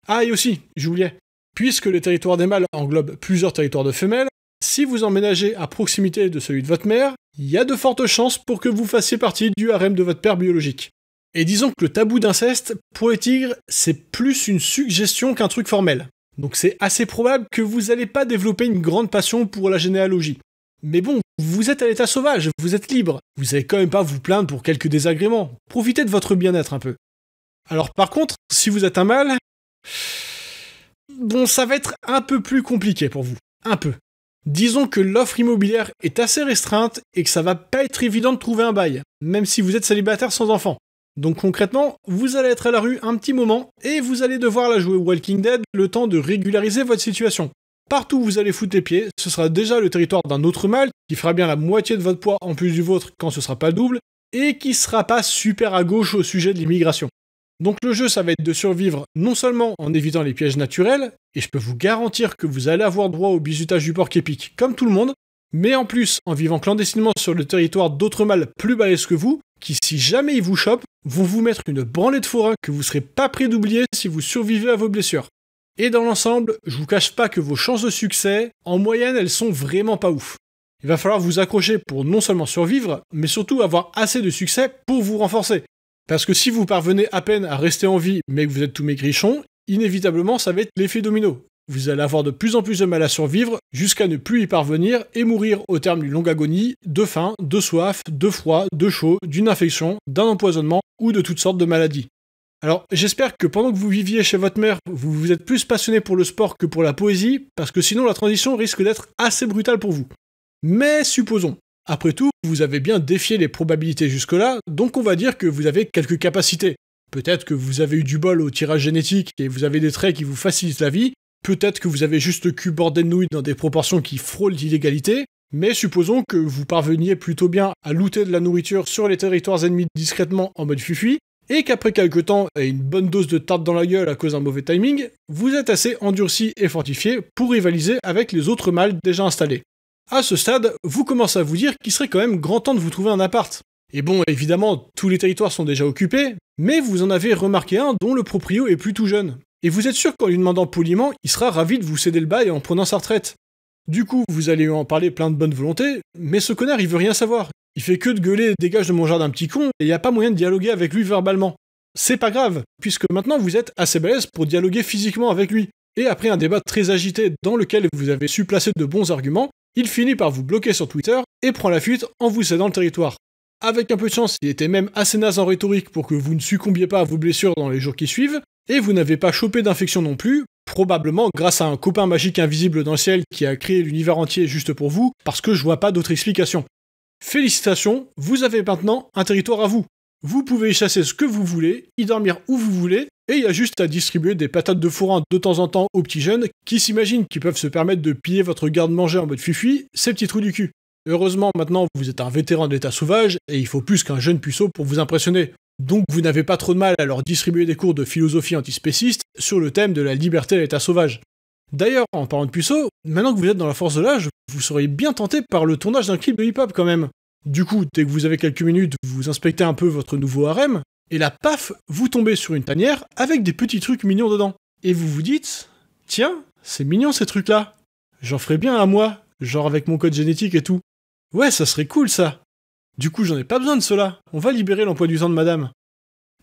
Ah et aussi, j'oubliais, puisque les territoires des mâles englobent plusieurs territoires de femelles, si vous emménagez à proximité de celui de votre mère, il y a de fortes chances pour que vous fassiez partie du harem de votre père biologique. Et disons que le tabou d'inceste, pour les tigres, c'est plus une suggestion qu'un truc formel. Donc c'est assez probable que vous n'allez pas développer une grande passion pour la généalogie. Mais bon, vous êtes à l'état sauvage, vous êtes libre, vous n'allez quand même pas vous plaindre pour quelques désagréments, profitez de votre bien-être un peu. Alors par contre, si vous êtes un mâle, bon, ça va être un peu plus compliqué pour vous, un peu. Disons que l'offre immobilière est assez restreinte et que ça va pas être évident de trouver un bail, même si vous êtes célibataire sans enfant. Donc concrètement, vous allez être à la rue un petit moment et vous allez devoir la jouer Walking Dead le temps de régulariser votre situation. Partout où vous allez foutre les pieds, ce sera déjà le territoire d'un autre mal, qui fera bien la moitié de votre poids en plus du vôtre quand ce sera pas le double et qui sera pas super à gauche au sujet de l'immigration. Donc le jeu, ça va être de survivre non seulement en évitant les pièges naturels, et je peux vous garantir que vous allez avoir droit au bizutage du porc épique comme tout le monde, mais en plus, en vivant clandestinement sur le territoire d'autres mâles plus balèzes que vous, qui si jamais ils vous chopent, vont vous mettre une branlée de forains que vous serez pas prêt d'oublier si vous survivez à vos blessures. Et dans l'ensemble, je vous cache pas que vos chances de succès, en moyenne, elles sont vraiment pas ouf. Il va falloir vous accrocher pour non seulement survivre, mais surtout avoir assez de succès pour vous renforcer. Parce que si vous parvenez à peine à rester en vie mais que vous êtes tout maigrichon, inévitablement ça va être l'effet domino. Vous allez avoir de plus en plus de mal à survivre jusqu'à ne plus y parvenir et mourir au terme d'une longue agonie de faim, de soif, de froid, de chaud, d'une infection, d'un empoisonnement ou de toutes sortes de maladies. Alors j'espère que pendant que vous viviez chez votre mère, vous vous êtes plus passionné pour le sport que pour la poésie, parce que sinon la transition risque d'être assez brutale pour vous. Mais supposons, après tout, vous avez bien défié les probabilités jusque-là, donc on va dire que vous avez quelques capacités. Peut-être que vous avez eu du bol au tirage génétique et vous avez des traits qui vous facilitent la vie, Peut-être que vous avez juste cul de nouilles dans des proportions qui frôlent l'illégalité, mais supposons que vous parveniez plutôt bien à looter de la nourriture sur les territoires ennemis discrètement en mode fufui, et qu'après quelques temps et une bonne dose de tarte dans la gueule à cause d'un mauvais timing, vous êtes assez endurci et fortifié pour rivaliser avec les autres mâles déjà installés. À ce stade, vous commencez à vous dire qu'il serait quand même grand temps de vous trouver un appart. Et bon, évidemment, tous les territoires sont déjà occupés, mais vous en avez remarqué un dont le proprio est plus tout jeune. Et vous êtes sûr qu'en lui demandant poliment, il sera ravi de vous céder le bail en prenant sa retraite. Du coup, vous allez lui en parler plein de bonne volonté, mais ce connard, il veut rien savoir. Il fait que de gueuler, dégage de mon jardin petit con, et il n'y a pas moyen de dialoguer avec lui verbalement. C'est pas grave, puisque maintenant vous êtes assez balèze pour dialoguer physiquement avec lui. Et après un débat très agité dans lequel vous avez su placer de bons arguments, il finit par vous bloquer sur Twitter et prend la fuite en vous cédant le territoire. Avec un peu de chance, il était même assez naze en rhétorique pour que vous ne succombiez pas à vos blessures dans les jours qui suivent, et vous n'avez pas chopé d'infection non plus, probablement grâce à un copain magique invisible dans le ciel qui a créé l'univers entier juste pour vous, parce que je vois pas d'autre explication. Félicitations, vous avez maintenant un territoire à vous. Vous pouvez y chasser ce que vous voulez, y dormir où vous voulez, et il y a juste à distribuer des patates de fourrin de temps en temps aux petits jeunes qui s'imaginent qu'ils peuvent se permettre de piller votre garde-manger en mode fufu, ces petits trous du cul. Heureusement, maintenant, vous êtes un vétéran de l'état sauvage et il faut plus qu'un jeune puceau pour vous impressionner. Donc, vous n'avez pas trop de mal à leur distribuer des cours de philosophie antispéciste sur le thème de la liberté à l'état sauvage. D'ailleurs, en parlant de puceau, maintenant que vous êtes dans la force de l'âge, vous seriez bien tenté par le tournage d'un clip de hip-hop quand même. Du coup, dès que vous avez quelques minutes, vous inspectez un peu votre nouveau harem, et là, paf, vous tombez sur une tanière avec des petits trucs mignons dedans. Et vous vous dites, tiens, c'est mignon ces trucs-là. J'en ferai bien à moi, genre avec mon code génétique et tout. Ouais, ça serait cool ça Du coup, j'en ai pas besoin de cela, on va libérer l'emploi du temps de madame.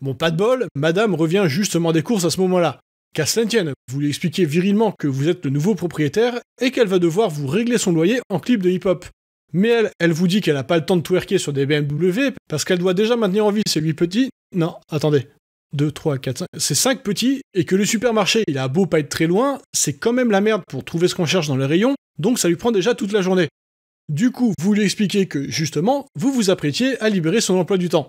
Bon, pas de bol, madame revient justement des courses à ce moment-là. Qu'à cela vous lui expliquez virilement que vous êtes le nouveau propriétaire et qu'elle va devoir vous régler son loyer en clip de hip-hop. Mais elle, elle vous dit qu'elle n'a pas le temps de twerker sur des BMW parce qu'elle doit déjà maintenir en vie ses 8 petits. Non, attendez. 2, 3, 4, 5. C'est 5 petits et que le supermarché, il a beau pas être très loin, c'est quand même la merde pour trouver ce qu'on cherche dans les rayons, donc ça lui prend déjà toute la journée. Du coup, vous lui expliquez que justement, vous vous apprêtiez à libérer son emploi du temps.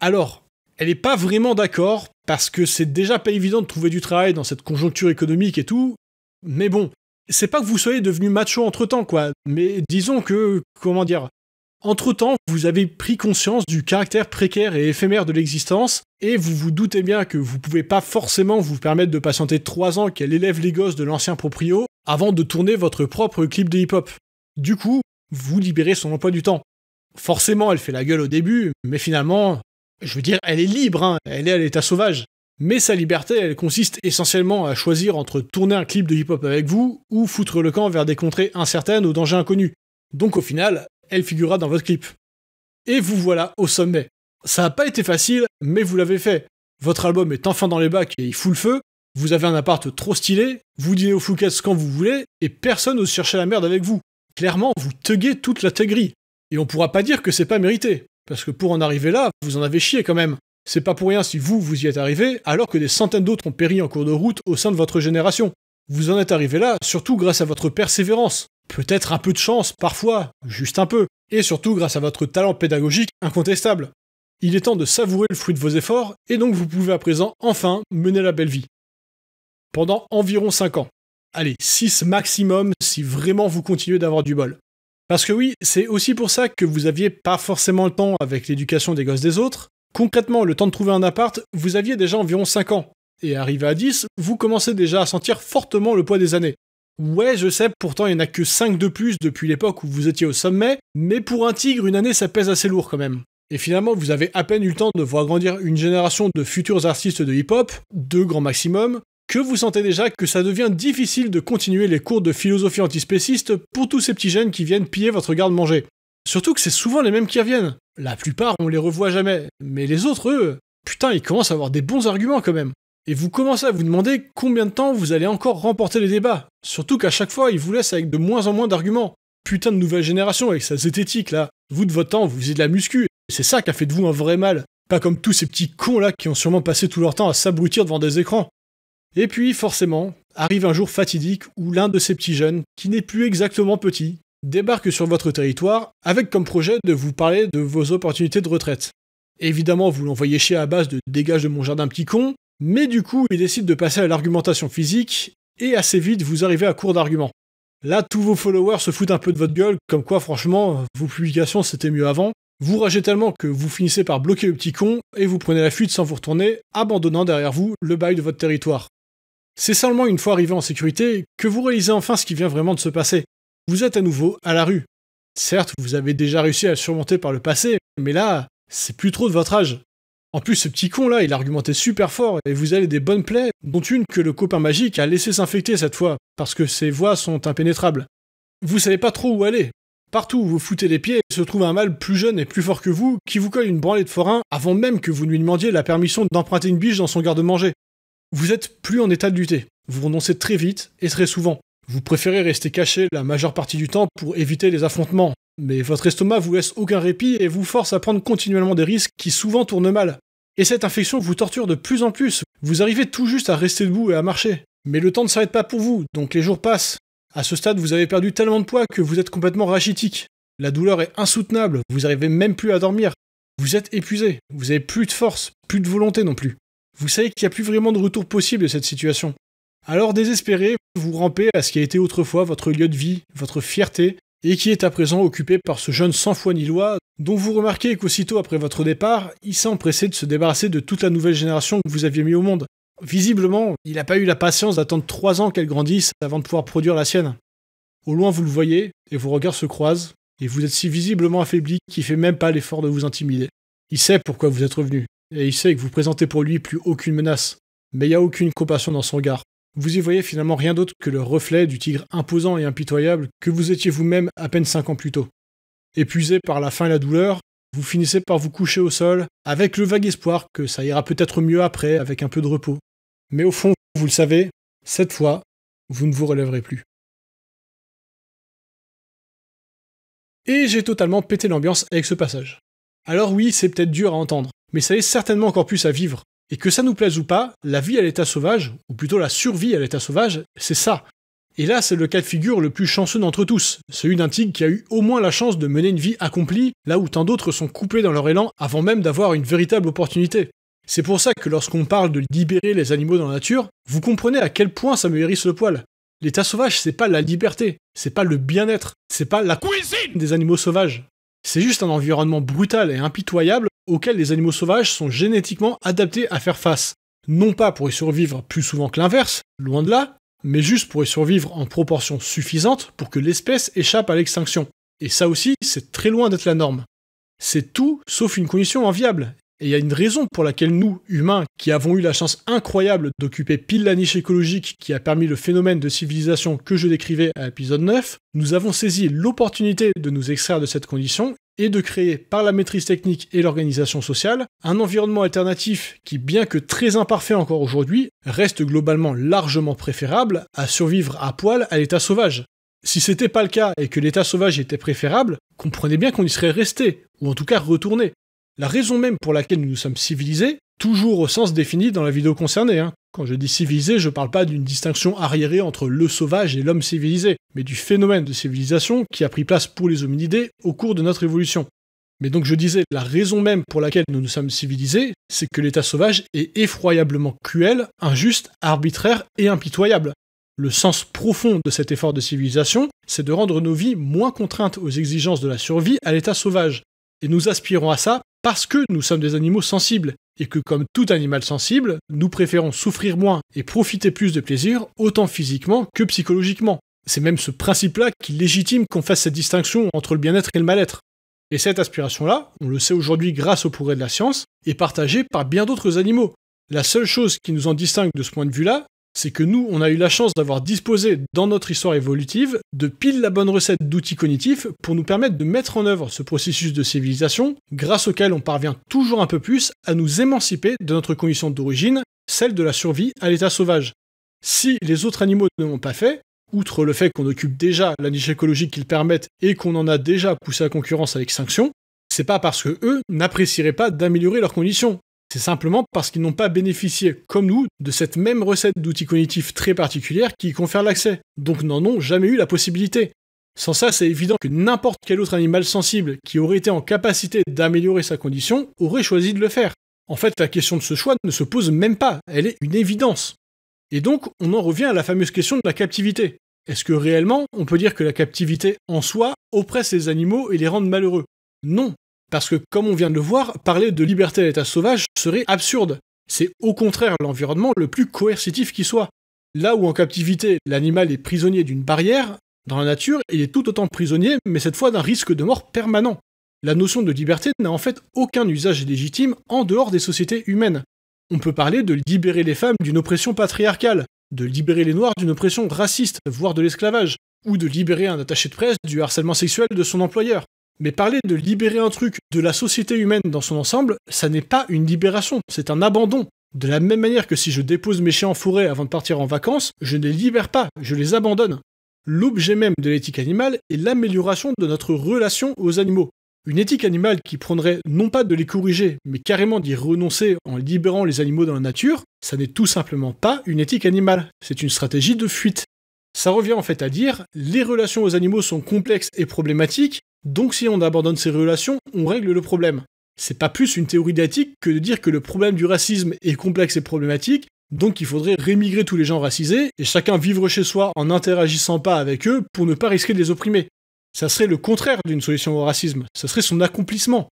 Alors, elle n'est pas vraiment d'accord, parce que c'est déjà pas évident de trouver du travail dans cette conjoncture économique et tout, mais bon, c'est pas que vous soyez devenu macho entre-temps, quoi, mais disons que, comment dire, entre-temps, vous avez pris conscience du caractère précaire et éphémère de l'existence, et vous vous doutez bien que vous pouvez pas forcément vous permettre de patienter 3 ans qu'elle élève les gosses de l'ancien proprio avant de tourner votre propre clip de hip-hop. Du coup, vous libérez son emploi du temps. Forcément, elle fait la gueule au début, mais finalement, je veux dire, elle est libre, hein, elle est à l'état sauvage. Mais sa liberté, elle consiste essentiellement à choisir entre tourner un clip de hip-hop avec vous ou foutre le camp vers des contrées incertaines ou dangers inconnus. Donc au final, elle figurera dans votre clip. Et vous voilà au sommet. Ça n'a pas été facile, mais vous l'avez fait. Votre album est enfin dans les bacs et il fout le feu, vous avez un appart trop stylé, vous dînez au Fouquet's quand vous voulez, et personne n'ose chercher la merde avec vous clairement, vous teguez toute la teugrie. Et on pourra pas dire que c'est pas mérité. Parce que pour en arriver là, vous en avez chié quand même. C'est pas pour rien si vous, vous y êtes arrivé, alors que des centaines d'autres ont péri en cours de route au sein de votre génération. Vous en êtes arrivé là, surtout grâce à votre persévérance. Peut-être un peu de chance, parfois, juste un peu. Et surtout grâce à votre talent pédagogique incontestable. Il est temps de savourer le fruit de vos efforts, et donc vous pouvez à présent enfin mener la belle vie. Pendant environ 5 ans, allez, 6 maximum si vraiment vous continuez d'avoir du bol. Parce que oui, c'est aussi pour ça que vous aviez pas forcément le temps avec l'éducation des gosses des autres. Concrètement, le temps de trouver un appart, vous aviez déjà environ 5 ans. Et arrivé à 10, vous commencez déjà à sentir fortement le poids des années. Ouais, je sais, pourtant il n'y en a que 5 de plus depuis l'époque où vous étiez au sommet, mais pour un tigre, une année ça pèse assez lourd quand même. Et finalement, vous avez à peine eu le temps de voir grandir une génération de futurs artistes de hip-hop, deux grands maximum, que vous sentez déjà que ça devient difficile de continuer les cours de philosophie antispéciste pour tous ces petits gènes qui viennent piller votre garde-manger. Surtout que c'est souvent les mêmes qui reviennent. La plupart, on les revoit jamais. Mais les autres, eux, putain, ils commencent à avoir des bons arguments quand même. Et vous commencez à vous demander combien de temps vous allez encore remporter les débats. Surtout qu'à chaque fois, ils vous laissent avec de moins en moins d'arguments. Putain de nouvelle génération avec sa zététique là. Vous de votre temps, vous êtes de la muscu. C'est ça qui a fait de vous un vrai mal. Pas comme tous ces petits cons là qui ont sûrement passé tout leur temps à s'abrutir devant des écrans. Et puis, forcément, arrive un jour fatidique où l'un de ces petits jeunes, qui n'est plus exactement petit, débarque sur votre territoire avec comme projet de vous parler de vos opportunités de retraite. Évidemment, vous l'envoyez chier à base de dégage de mon jardin petit con, mais du coup, il décide de passer à l'argumentation physique et assez vite, vous arrivez à court d'arguments. Là, tous vos followers se foutent un peu de votre gueule, comme quoi, franchement, vos publications c'était mieux avant. Vous ragez tellement que vous finissez par bloquer le petit con et vous prenez la fuite sans vous retourner, abandonnant derrière vous le bail de votre territoire. C'est seulement une fois arrivé en sécurité que vous réalisez enfin ce qui vient vraiment de se passer. Vous êtes à nouveau à la rue. Certes, vous avez déjà réussi à surmonter par le passé, mais là, c'est plus trop de votre âge. En plus, ce petit con là, il argumentait super fort et vous avez des bonnes plaies, dont une que le copain magique a laissé s'infecter cette fois, parce que ses voies sont impénétrables. Vous savez pas trop où aller. Partout où vous foutez les pieds se trouve un mâle plus jeune et plus fort que vous qui vous colle une branlée de forain avant même que vous lui demandiez la permission d'emprunter une biche dans son garde-manger. Vous êtes plus en état de lutter. Vous renoncez très vite et très souvent. Vous préférez rester caché la majeure partie du temps pour éviter les affrontements. Mais votre estomac vous laisse aucun répit et vous force à prendre continuellement des risques qui souvent tournent mal. Et cette infection vous torture de plus en plus. Vous arrivez tout juste à rester debout et à marcher. Mais le temps ne s'arrête pas pour vous, donc les jours passent. À ce stade, vous avez perdu tellement de poids que vous êtes complètement rachitique. La douleur est insoutenable, vous n'arrivez même plus à dormir. Vous êtes épuisé, vous avez plus de force, plus de volonté non plus. Vous savez qu'il n'y a plus vraiment de retour possible de cette situation. Alors désespéré, vous rampez à ce qui a été autrefois votre lieu de vie, votre fierté, et qui est à présent occupé par ce jeune sans foi ni loi, dont vous remarquez qu'aussitôt après votre départ, il s'est empressé de se débarrasser de toute la nouvelle génération que vous aviez mis au monde. Visiblement, il n'a pas eu la patience d'attendre trois ans qu'elle grandisse avant de pouvoir produire la sienne. Au loin, vous le voyez, et vos regards se croisent, et vous êtes si visiblement affaibli qu'il fait même pas l'effort de vous intimider. Il sait pourquoi vous êtes revenu et il sait que vous présentez pour lui plus aucune menace, mais il n'y a aucune compassion dans son regard. Vous y voyez finalement rien d'autre que le reflet du tigre imposant et impitoyable que vous étiez vous-même à peine cinq ans plus tôt. Épuisé par la faim et la douleur, vous finissez par vous coucher au sol, avec le vague espoir que ça ira peut-être mieux après, avec un peu de repos. Mais au fond, vous le savez, cette fois, vous ne vous relèverez plus. Et j'ai totalement pété l'ambiance avec ce passage. Alors oui, c'est peut-être dur à entendre, mais ça est certainement encore plus à vivre. Et que ça nous plaise ou pas, la vie à l'état sauvage, ou plutôt la survie à l'état sauvage, c'est ça. Et là, c'est le cas de figure le plus chanceux d'entre tous, celui d'un tigre qui a eu au moins la chance de mener une vie accomplie, là où tant d'autres sont coupés dans leur élan avant même d'avoir une véritable opportunité. C'est pour ça que lorsqu'on parle de libérer les animaux dans la nature, vous comprenez à quel point ça me hérisse le poil. L'état sauvage, c'est pas la liberté, c'est pas le bien-être, c'est pas la cuisine des animaux sauvages, c'est juste un environnement brutal et impitoyable auquel les animaux sauvages sont génétiquement adaptés à faire face. Non pas pour y survivre plus souvent que l'inverse, loin de là, mais juste pour y survivre en proportion suffisante pour que l'espèce échappe à l'extinction. Et ça aussi, c'est très loin d'être la norme. C'est tout sauf une condition enviable, et il y a une raison pour laquelle nous, humains, qui avons eu la chance incroyable d'occuper pile la niche écologique qui a permis le phénomène de civilisation que je décrivais à l'épisode 9, nous avons saisi l'opportunité de nous extraire de cette condition et de créer, par la maîtrise technique et l'organisation sociale, un environnement alternatif qui, bien que très imparfait encore aujourd'hui, reste globalement largement préférable à survivre à poil à l'état sauvage. Si c'était pas le cas et que l'état sauvage était préférable, comprenez bien qu'on y serait resté, ou en tout cas retourné. La raison même pour laquelle nous nous sommes civilisés, toujours au sens défini dans la vidéo concernée, hein. quand je dis civilisé, je parle pas d'une distinction arriérée entre le sauvage et l'homme civilisé, mais du phénomène de civilisation qui a pris place pour les hominidés au cours de notre évolution. Mais donc je disais, la raison même pour laquelle nous nous sommes civilisés, c'est que l'état sauvage est effroyablement cruel, injuste, arbitraire et impitoyable. Le sens profond de cet effort de civilisation, c'est de rendre nos vies moins contraintes aux exigences de la survie à l'état sauvage, et nous aspirons à ça parce que nous sommes des animaux sensibles et que comme tout animal sensible, nous préférons souffrir moins et profiter plus de plaisir, autant physiquement que psychologiquement. C'est même ce principe-là qui légitime qu'on fasse cette distinction entre le bien-être et le mal-être. Et cette aspiration-là, on le sait aujourd'hui grâce au progrès de la science, est partagée par bien d'autres animaux. La seule chose qui nous en distingue de ce point de vue-là, c'est que nous, on a eu la chance d'avoir disposé dans notre histoire évolutive de pile la bonne recette d'outils cognitifs pour nous permettre de mettre en œuvre ce processus de civilisation grâce auquel on parvient toujours un peu plus à nous émanciper de notre condition d'origine, celle de la survie à l'état sauvage. Si les autres animaux ne l'ont pas fait, outre le fait qu'on occupe déjà la niche écologique qu'ils permettent et qu'on en a déjà poussé à concurrence à l'extinction, c'est pas parce que eux n'apprécieraient pas d'améliorer leurs conditions. C'est simplement parce qu'ils n'ont pas bénéficié, comme nous, de cette même recette d'outils cognitifs très particulière qui y confère l'accès, donc n'en ont jamais eu la possibilité. Sans ça, c'est évident que n'importe quel autre animal sensible qui aurait été en capacité d'améliorer sa condition aurait choisi de le faire. En fait, la question de ce choix ne se pose même pas, elle est une évidence. Et donc, on en revient à la fameuse question de la captivité. Est-ce que réellement, on peut dire que la captivité en soi oppresse les animaux et les rend malheureux Non, parce que, comme on vient de le voir, parler de liberté à l'état sauvage serait absurde. C'est au contraire l'environnement le plus coercitif qui soit. Là où en captivité, l'animal est prisonnier d'une barrière, dans la nature, il est tout autant prisonnier, mais cette fois d'un risque de mort permanent. La notion de liberté n'a en fait aucun usage légitime en dehors des sociétés humaines. On peut parler de libérer les femmes d'une oppression patriarcale, de libérer les noirs d'une oppression raciste, voire de l'esclavage, ou de libérer un attaché de presse du harcèlement sexuel de son employeur. Mais parler de libérer un truc de la société humaine dans son ensemble, ça n'est pas une libération, c'est un abandon. De la même manière que si je dépose mes chiens en forêt avant de partir en vacances, je ne les libère pas, je les abandonne. L'objet même de l'éthique animale est l'amélioration de notre relation aux animaux. Une éthique animale qui prendrait non pas de les corriger, mais carrément d'y renoncer en libérant les animaux dans la nature, ça n'est tout simplement pas une éthique animale, c'est une stratégie de fuite. Ça revient en fait à dire les relations aux animaux sont complexes et problématiques, donc si on abandonne ces relations, on règle le problème. C'est pas plus une théorie d'éthique que de dire que le problème du racisme est complexe et problématique, donc il faudrait rémigrer tous les gens racisés et chacun vivre chez soi en n'interagissant pas avec eux pour ne pas risquer de les opprimer. Ça serait le contraire d'une solution au racisme, ça serait son accomplissement.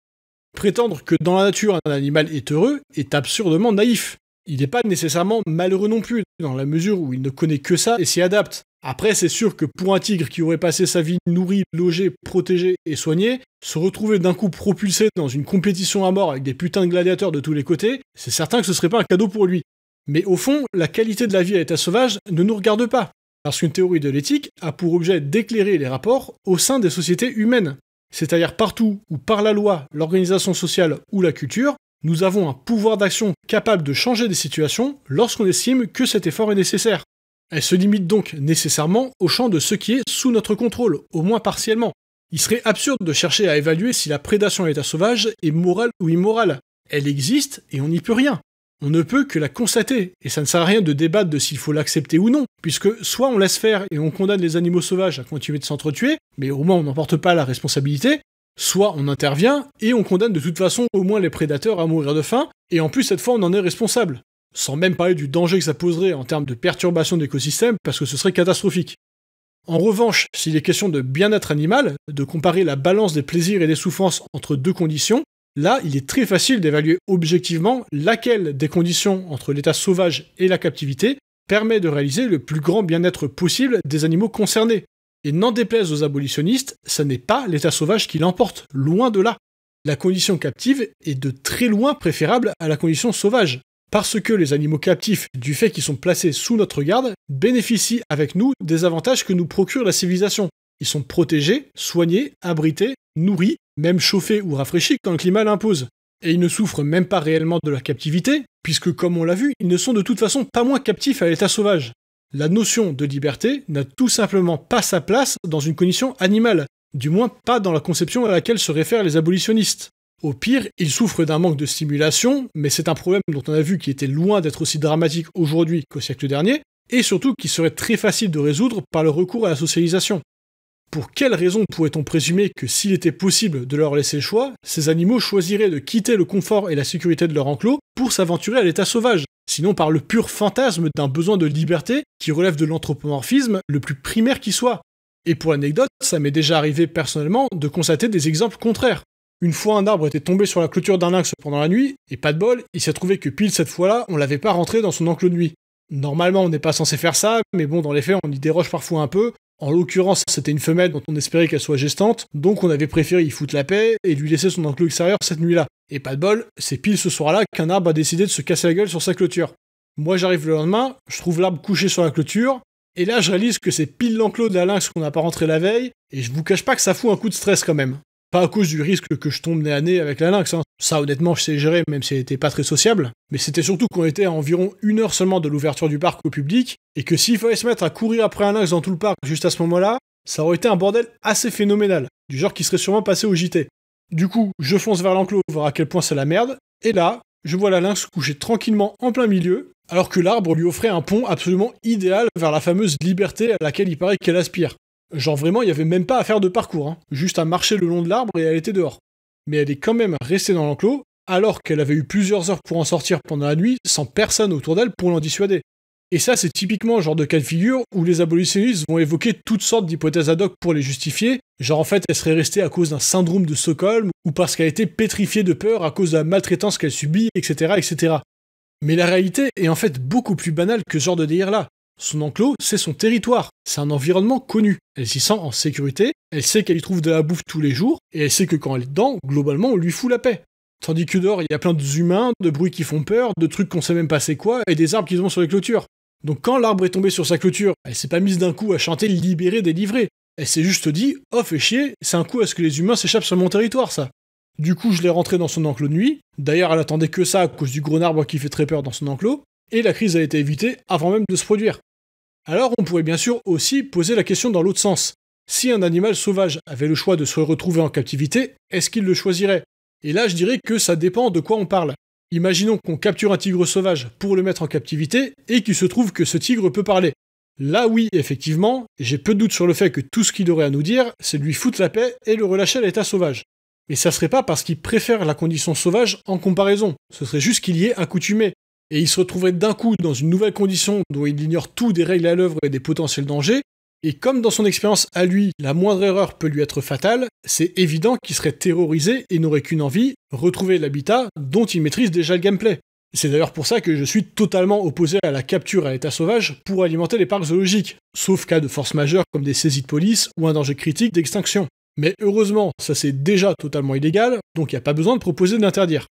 Prétendre que dans la nature un animal est heureux est absurdement naïf il n'est pas nécessairement malheureux non plus, dans la mesure où il ne connaît que ça et s'y adapte. Après, c'est sûr que pour un tigre qui aurait passé sa vie nourri, logé, protégé et soigné, se retrouver d'un coup propulsé dans une compétition à mort avec des putains de gladiateurs de tous les côtés, c'est certain que ce serait pas un cadeau pour lui. Mais au fond, la qualité de la vie à l'état sauvage ne nous regarde pas, parce qu'une théorie de l'éthique a pour objet d'éclairer les rapports au sein des sociétés humaines. C'est-à-dire partout ou par la loi, l'organisation sociale ou la culture, nous avons un pouvoir d'action capable de changer des situations lorsqu'on estime que cet effort est nécessaire. Elle se limite donc nécessairement au champ de ce qui est sous notre contrôle, au moins partiellement. Il serait absurde de chercher à évaluer si la prédation à l'état sauvage est morale ou immorale. Elle existe et on n'y peut rien. On ne peut que la constater, et ça ne sert à rien de débattre de s'il faut l'accepter ou non, puisque soit on laisse faire et on condamne les animaux sauvages à continuer de s'entretuer, mais au moins on n'en porte pas la responsabilité, Soit on intervient et on condamne de toute façon au moins les prédateurs à mourir de faim, et en plus cette fois on en est responsable. Sans même parler du danger que ça poserait en termes de perturbation d'écosystèmes, parce que ce serait catastrophique. En revanche, s'il est question de bien-être animal, de comparer la balance des plaisirs et des souffrances entre deux conditions, là il est très facile d'évaluer objectivement laquelle des conditions entre l'état sauvage et la captivité permet de réaliser le plus grand bien-être possible des animaux concernés, et n'en déplaise aux abolitionnistes, ce n'est pas l'État sauvage qui l'emporte, loin de là. La condition captive est de très loin préférable à la condition sauvage, parce que les animaux captifs, du fait qu'ils sont placés sous notre garde, bénéficient avec nous des avantages que nous procure la civilisation. Ils sont protégés, soignés, abrités, nourris, même chauffés ou rafraîchis quand le climat l'impose. Et ils ne souffrent même pas réellement de la captivité, puisque comme on l'a vu, ils ne sont de toute façon pas moins captifs à l'état sauvage. La notion de liberté n'a tout simplement pas sa place dans une condition animale, du moins pas dans la conception à laquelle se réfèrent les abolitionnistes. Au pire, ils souffrent d'un manque de stimulation, mais c'est un problème dont on a vu qu'il était loin d'être aussi dramatique aujourd'hui qu'au siècle dernier, et surtout qui serait très facile de résoudre par le recours à la socialisation. Pour quelles raison pourrait-on présumer que s'il était possible de leur laisser le choix, ces animaux choisiraient de quitter le confort et la sécurité de leur enclos pour s'aventurer à l'état sauvage sinon par le pur fantasme d'un besoin de liberté qui relève de l'anthropomorphisme le plus primaire qui soit. Et pour anecdote, ça m'est déjà arrivé personnellement de constater des exemples contraires. Une fois, un arbre était tombé sur la clôture d'un lynx pendant la nuit, et pas de bol, il s'est trouvé que pile cette fois-là, on l'avait pas rentré dans son enclos de nuit. Normalement, on n'est pas censé faire ça, mais bon, dans les faits, on y déroge parfois un peu, en l'occurrence, c'était une femelle dont on espérait qu'elle soit gestante, donc on avait préféré y foutre la paix et lui laisser son enclos extérieur cette nuit-là. Et pas de bol, c'est pile ce soir-là qu'un arbre a décidé de se casser la gueule sur sa clôture. Moi j'arrive le lendemain, je trouve l'arbre couché sur la clôture, et là je réalise que c'est pile l'enclos de la lynx qu'on n'a pas rentré la veille, et je vous cache pas que ça fout un coup de stress quand même. Pas à cause du risque que je tombe nez à avec la lynx. Hein. Ça, honnêtement, je sais gérer, même si elle était pas très sociable. Mais c'était surtout qu'on était à environ une heure seulement de l'ouverture du parc au public, et que s'il fallait se mettre à courir après un lynx dans tout le parc juste à ce moment-là, ça aurait été un bordel assez phénoménal, du genre qui serait sûrement passé au JT. Du coup, je fonce vers l'enclos, voir à quel point c'est la merde, et là, je vois la lynx coucher tranquillement en plein milieu, alors que l'arbre lui offrait un pont absolument idéal vers la fameuse liberté à laquelle il paraît qu'elle aspire. Genre vraiment, il n'y avait même pas à faire de parcours, hein. juste à marcher le long de l'arbre et elle était dehors. Mais elle est quand même restée dans l'enclos, alors qu'elle avait eu plusieurs heures pour en sortir pendant la nuit, sans personne autour d'elle pour l'en dissuader. Et ça, c'est typiquement le genre de cas de figure où les abolitionnistes vont évoquer toutes sortes d'hypothèses ad hoc pour les justifier, genre en fait elle serait restée à cause d'un syndrome de Stockholm, ou parce qu'elle était pétrifiée de peur à cause de la maltraitance qu'elle subit, etc., etc. Mais la réalité est en fait beaucoup plus banale que ce genre de délire-là. Son enclos, c'est son territoire, c'est un environnement connu. Elle s'y sent en sécurité, elle sait qu'elle y trouve de la bouffe tous les jours, et elle sait que quand elle est dedans, globalement, on lui fout la paix. Tandis que dehors, il y a plein de humains, de bruits qui font peur, de trucs qu'on sait même pas c'est quoi, et des arbres qui vont sur les clôtures. Donc quand l'arbre est tombé sur sa clôture, elle s'est pas mise d'un coup à chanter libérée, délivrée », Elle s'est juste dit, oh fais chier, c'est un coup à ce que les humains s'échappent sur mon territoire, ça. Du coup, je l'ai rentrée dans son enclos de nuit. D'ailleurs, elle attendait que ça à cause du gros arbre qui fait très peur dans son enclos et la crise a été évitée avant même de se produire. Alors on pourrait bien sûr aussi poser la question dans l'autre sens. Si un animal sauvage avait le choix de se retrouver en captivité, est-ce qu'il le choisirait Et là je dirais que ça dépend de quoi on parle. Imaginons qu'on capture un tigre sauvage pour le mettre en captivité et qu'il se trouve que ce tigre peut parler. Là oui, effectivement, j'ai peu de doute sur le fait que tout ce qu'il aurait à nous dire, c'est de lui foutre la paix et le relâcher à l'état sauvage. Mais ça serait pas parce qu'il préfère la condition sauvage en comparaison, ce serait juste qu'il y est accoutumé, et il se retrouverait d'un coup dans une nouvelle condition dont il ignore tout des règles à l'œuvre et des potentiels dangers, et comme dans son expérience à lui, la moindre erreur peut lui être fatale, c'est évident qu'il serait terrorisé et n'aurait qu'une envie, retrouver l'habitat dont il maîtrise déjà le gameplay. C'est d'ailleurs pour ça que je suis totalement opposé à la capture à l'état sauvage pour alimenter les parcs zoologiques, sauf cas de force majeure comme des saisies de police ou un danger critique d'extinction. Mais heureusement, ça c'est déjà totalement illégal, donc il n'y a pas besoin de proposer d'interdire.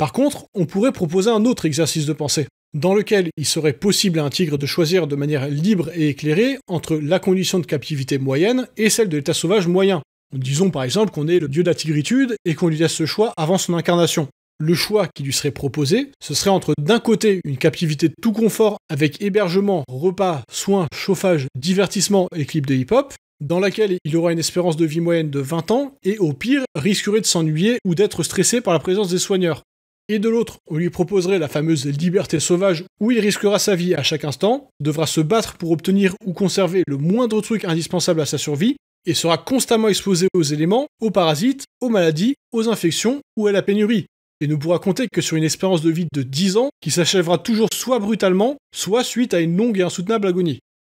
Par contre, on pourrait proposer un autre exercice de pensée, dans lequel il serait possible à un tigre de choisir de manière libre et éclairée entre la condition de captivité moyenne et celle de l'état sauvage moyen. Disons par exemple qu'on est le dieu de la tigritude et qu'on lui laisse ce choix avant son incarnation. Le choix qui lui serait proposé, ce serait entre d'un côté une captivité de tout confort avec hébergement, repas, soins, chauffage, divertissement et clips de hip-hop, dans laquelle il aura une espérance de vie moyenne de 20 ans et au pire risquerait de s'ennuyer ou d'être stressé par la présence des soigneurs et de l'autre, on lui proposerait la fameuse liberté sauvage où il risquera sa vie à chaque instant, devra se battre pour obtenir ou conserver le moindre truc indispensable à sa survie, et sera constamment exposé aux éléments, aux parasites, aux maladies, aux infections ou à la pénurie, et ne pourra compter que sur une espérance de vie de 10 ans qui s'achèvera toujours soit brutalement, soit suite à une longue et insoutenable agonie.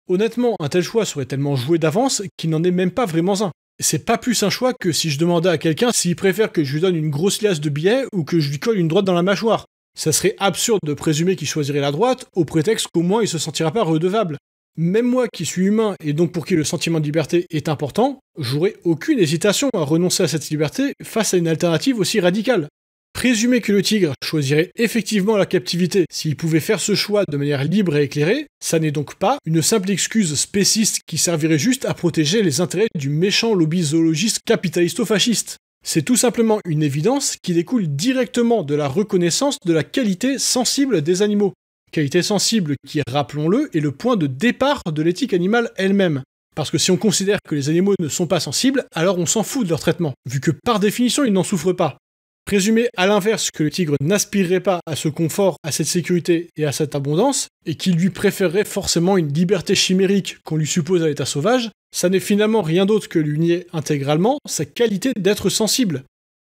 Honnêtement, un tel choix serait tellement joué d'avance qu'il n'en est même pas vraiment un. C'est pas plus un choix que si je demandais à quelqu'un s'il préfère que je lui donne une grosse liasse de billets ou que je lui colle une droite dans la mâchoire. Ça serait absurde de présumer qu'il choisirait la droite, au prétexte qu'au moins il se sentira pas redevable. Même moi qui suis humain et donc pour qui le sentiment de liberté est important, j'aurais aucune hésitation à renoncer à cette liberté face à une alternative aussi radicale. Présumer que le tigre choisirait effectivement la captivité s'il pouvait faire ce choix de manière libre et éclairée, ça n'est donc pas une simple excuse spéciste qui servirait juste à protéger les intérêts du méchant lobby zoologiste capitalisto-fasciste. C'est tout simplement une évidence qui découle directement de la reconnaissance de la qualité sensible des animaux. Qualité sensible qui, rappelons-le, est le point de départ de l'éthique animale elle-même. Parce que si on considère que les animaux ne sont pas sensibles, alors on s'en fout de leur traitement, vu que par définition ils n'en souffrent pas. Présumer à l'inverse que le tigre n'aspirerait pas à ce confort, à cette sécurité et à cette abondance, et qu'il lui préférerait forcément une liberté chimérique qu'on lui suppose à l'état sauvage, ça n'est finalement rien d'autre que lui nier intégralement sa qualité d'être sensible.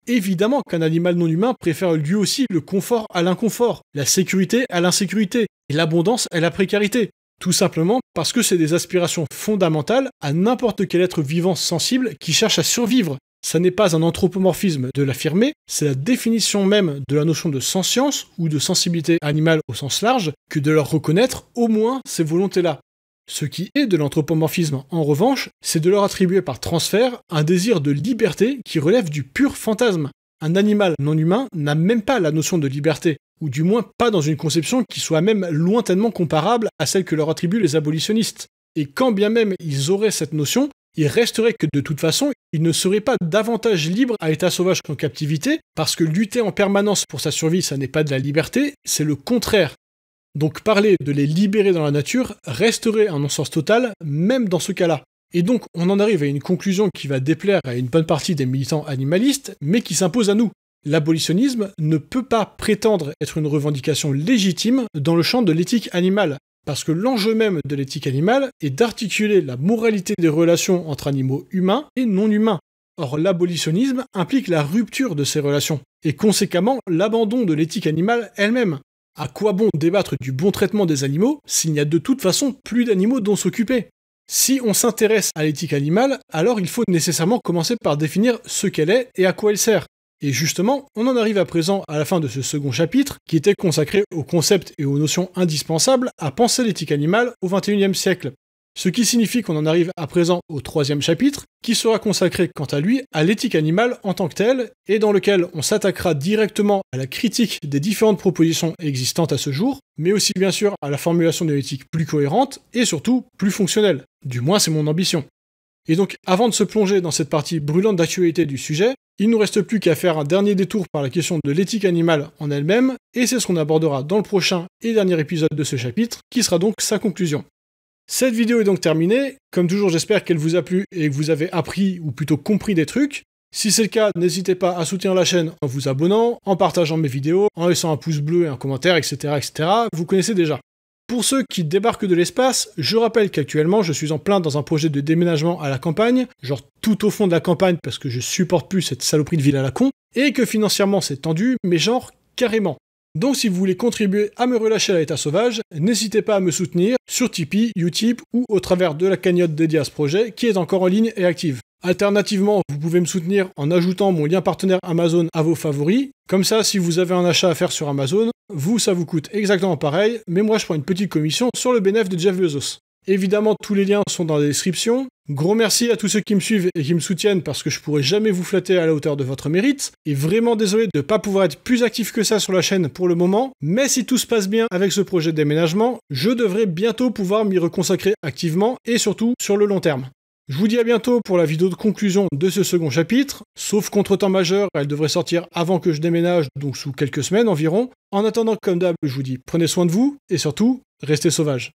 Évidemment qu'un animal non humain préfère lui aussi le confort à l'inconfort, la sécurité à l'insécurité, et l'abondance à la précarité. Tout simplement parce que c'est des aspirations fondamentales à n'importe quel être vivant sensible qui cherche à survivre, ça n'est pas un anthropomorphisme de l'affirmer, c'est la définition même de la notion de sans-science » ou de sensibilité animale au sens large que de leur reconnaître au moins ces volontés-là. Ce qui est de l'anthropomorphisme, en revanche, c'est de leur attribuer par transfert un désir de liberté qui relève du pur fantasme. Un animal non humain n'a même pas la notion de liberté, ou du moins pas dans une conception qui soit même lointainement comparable à celle que leur attribuent les abolitionnistes. Et quand bien même ils auraient cette notion, il resterait que de toute façon, il ne serait pas davantage libre à l'état sauvage qu'en captivité, parce que lutter en permanence pour sa survie, ça n'est pas de la liberté, c'est le contraire. Donc parler de les libérer dans la nature resterait un non-sens total, même dans ce cas-là. Et donc on en arrive à une conclusion qui va déplaire à une bonne partie des militants animalistes, mais qui s'impose à nous. L'abolitionnisme ne peut pas prétendre être une revendication légitime dans le champ de l'éthique animale, parce que l'enjeu même de l'éthique animale est d'articuler la moralité des relations entre animaux humains et non humains. Or, l'abolitionnisme implique la rupture de ces relations, et conséquemment l'abandon de l'éthique animale elle-même. À quoi bon débattre du bon traitement des animaux s'il n'y a de toute façon plus d'animaux dont s'occuper Si on s'intéresse à l'éthique animale, alors il faut nécessairement commencer par définir ce qu'elle est et à quoi elle sert, et justement, on en arrive à présent à la fin de ce second chapitre, qui était consacré aux concepts et aux notions indispensables à penser l'éthique animale au XXIe siècle. Ce qui signifie qu'on en arrive à présent au troisième chapitre, qui sera consacré quant à lui à l'éthique animale en tant que telle, et dans lequel on s'attaquera directement à la critique des différentes propositions existantes à ce jour, mais aussi bien sûr à la formulation d'une éthique plus cohérente et surtout plus fonctionnelle. Du moins c'est mon ambition. Et donc avant de se plonger dans cette partie brûlante d'actualité du sujet, il nous reste plus qu'à faire un dernier détour par la question de l'éthique animale en elle-même, et c'est ce qu'on abordera dans le prochain et dernier épisode de ce chapitre, qui sera donc sa conclusion. Cette vidéo est donc terminée, comme toujours j'espère qu'elle vous a plu et que vous avez appris ou plutôt compris des trucs. Si c'est le cas, n'hésitez pas à soutenir la chaîne en vous abonnant, en partageant mes vidéos, en laissant un pouce bleu et un commentaire, etc. etc. vous connaissez déjà. Pour ceux qui débarquent de l'espace, je rappelle qu'actuellement je suis en plein dans un projet de déménagement à la campagne, genre tout au fond de la campagne parce que je supporte plus cette saloperie de ville à la con, et que financièrement c'est tendu, mais genre carrément. Donc si vous voulez contribuer à me relâcher à l'état sauvage, n'hésitez pas à me soutenir sur Tipeee, Utip ou au travers de la cagnotte dédiée à ce projet qui est encore en ligne et active. Alternativement, vous pouvez me soutenir en ajoutant mon lien partenaire Amazon à vos favoris. Comme ça, si vous avez un achat à faire sur Amazon, vous, ça vous coûte exactement pareil, mais moi, je prends une petite commission sur le bénéfice de Jeff Bezos. Évidemment, tous les liens sont dans la description. Gros merci à tous ceux qui me suivent et qui me soutiennent parce que je pourrais jamais vous flatter à la hauteur de votre mérite. Et vraiment désolé de ne pas pouvoir être plus actif que ça sur la chaîne pour le moment. Mais si tout se passe bien avec ce projet de déménagement, je devrais bientôt pouvoir m'y reconsacrer activement et surtout sur le long terme. Je vous dis à bientôt pour la vidéo de conclusion de ce second chapitre. Sauf contre-temps majeur, elle devrait sortir avant que je déménage, donc sous quelques semaines environ. En attendant, comme d'hab, je vous dis prenez soin de vous et surtout, restez sauvages.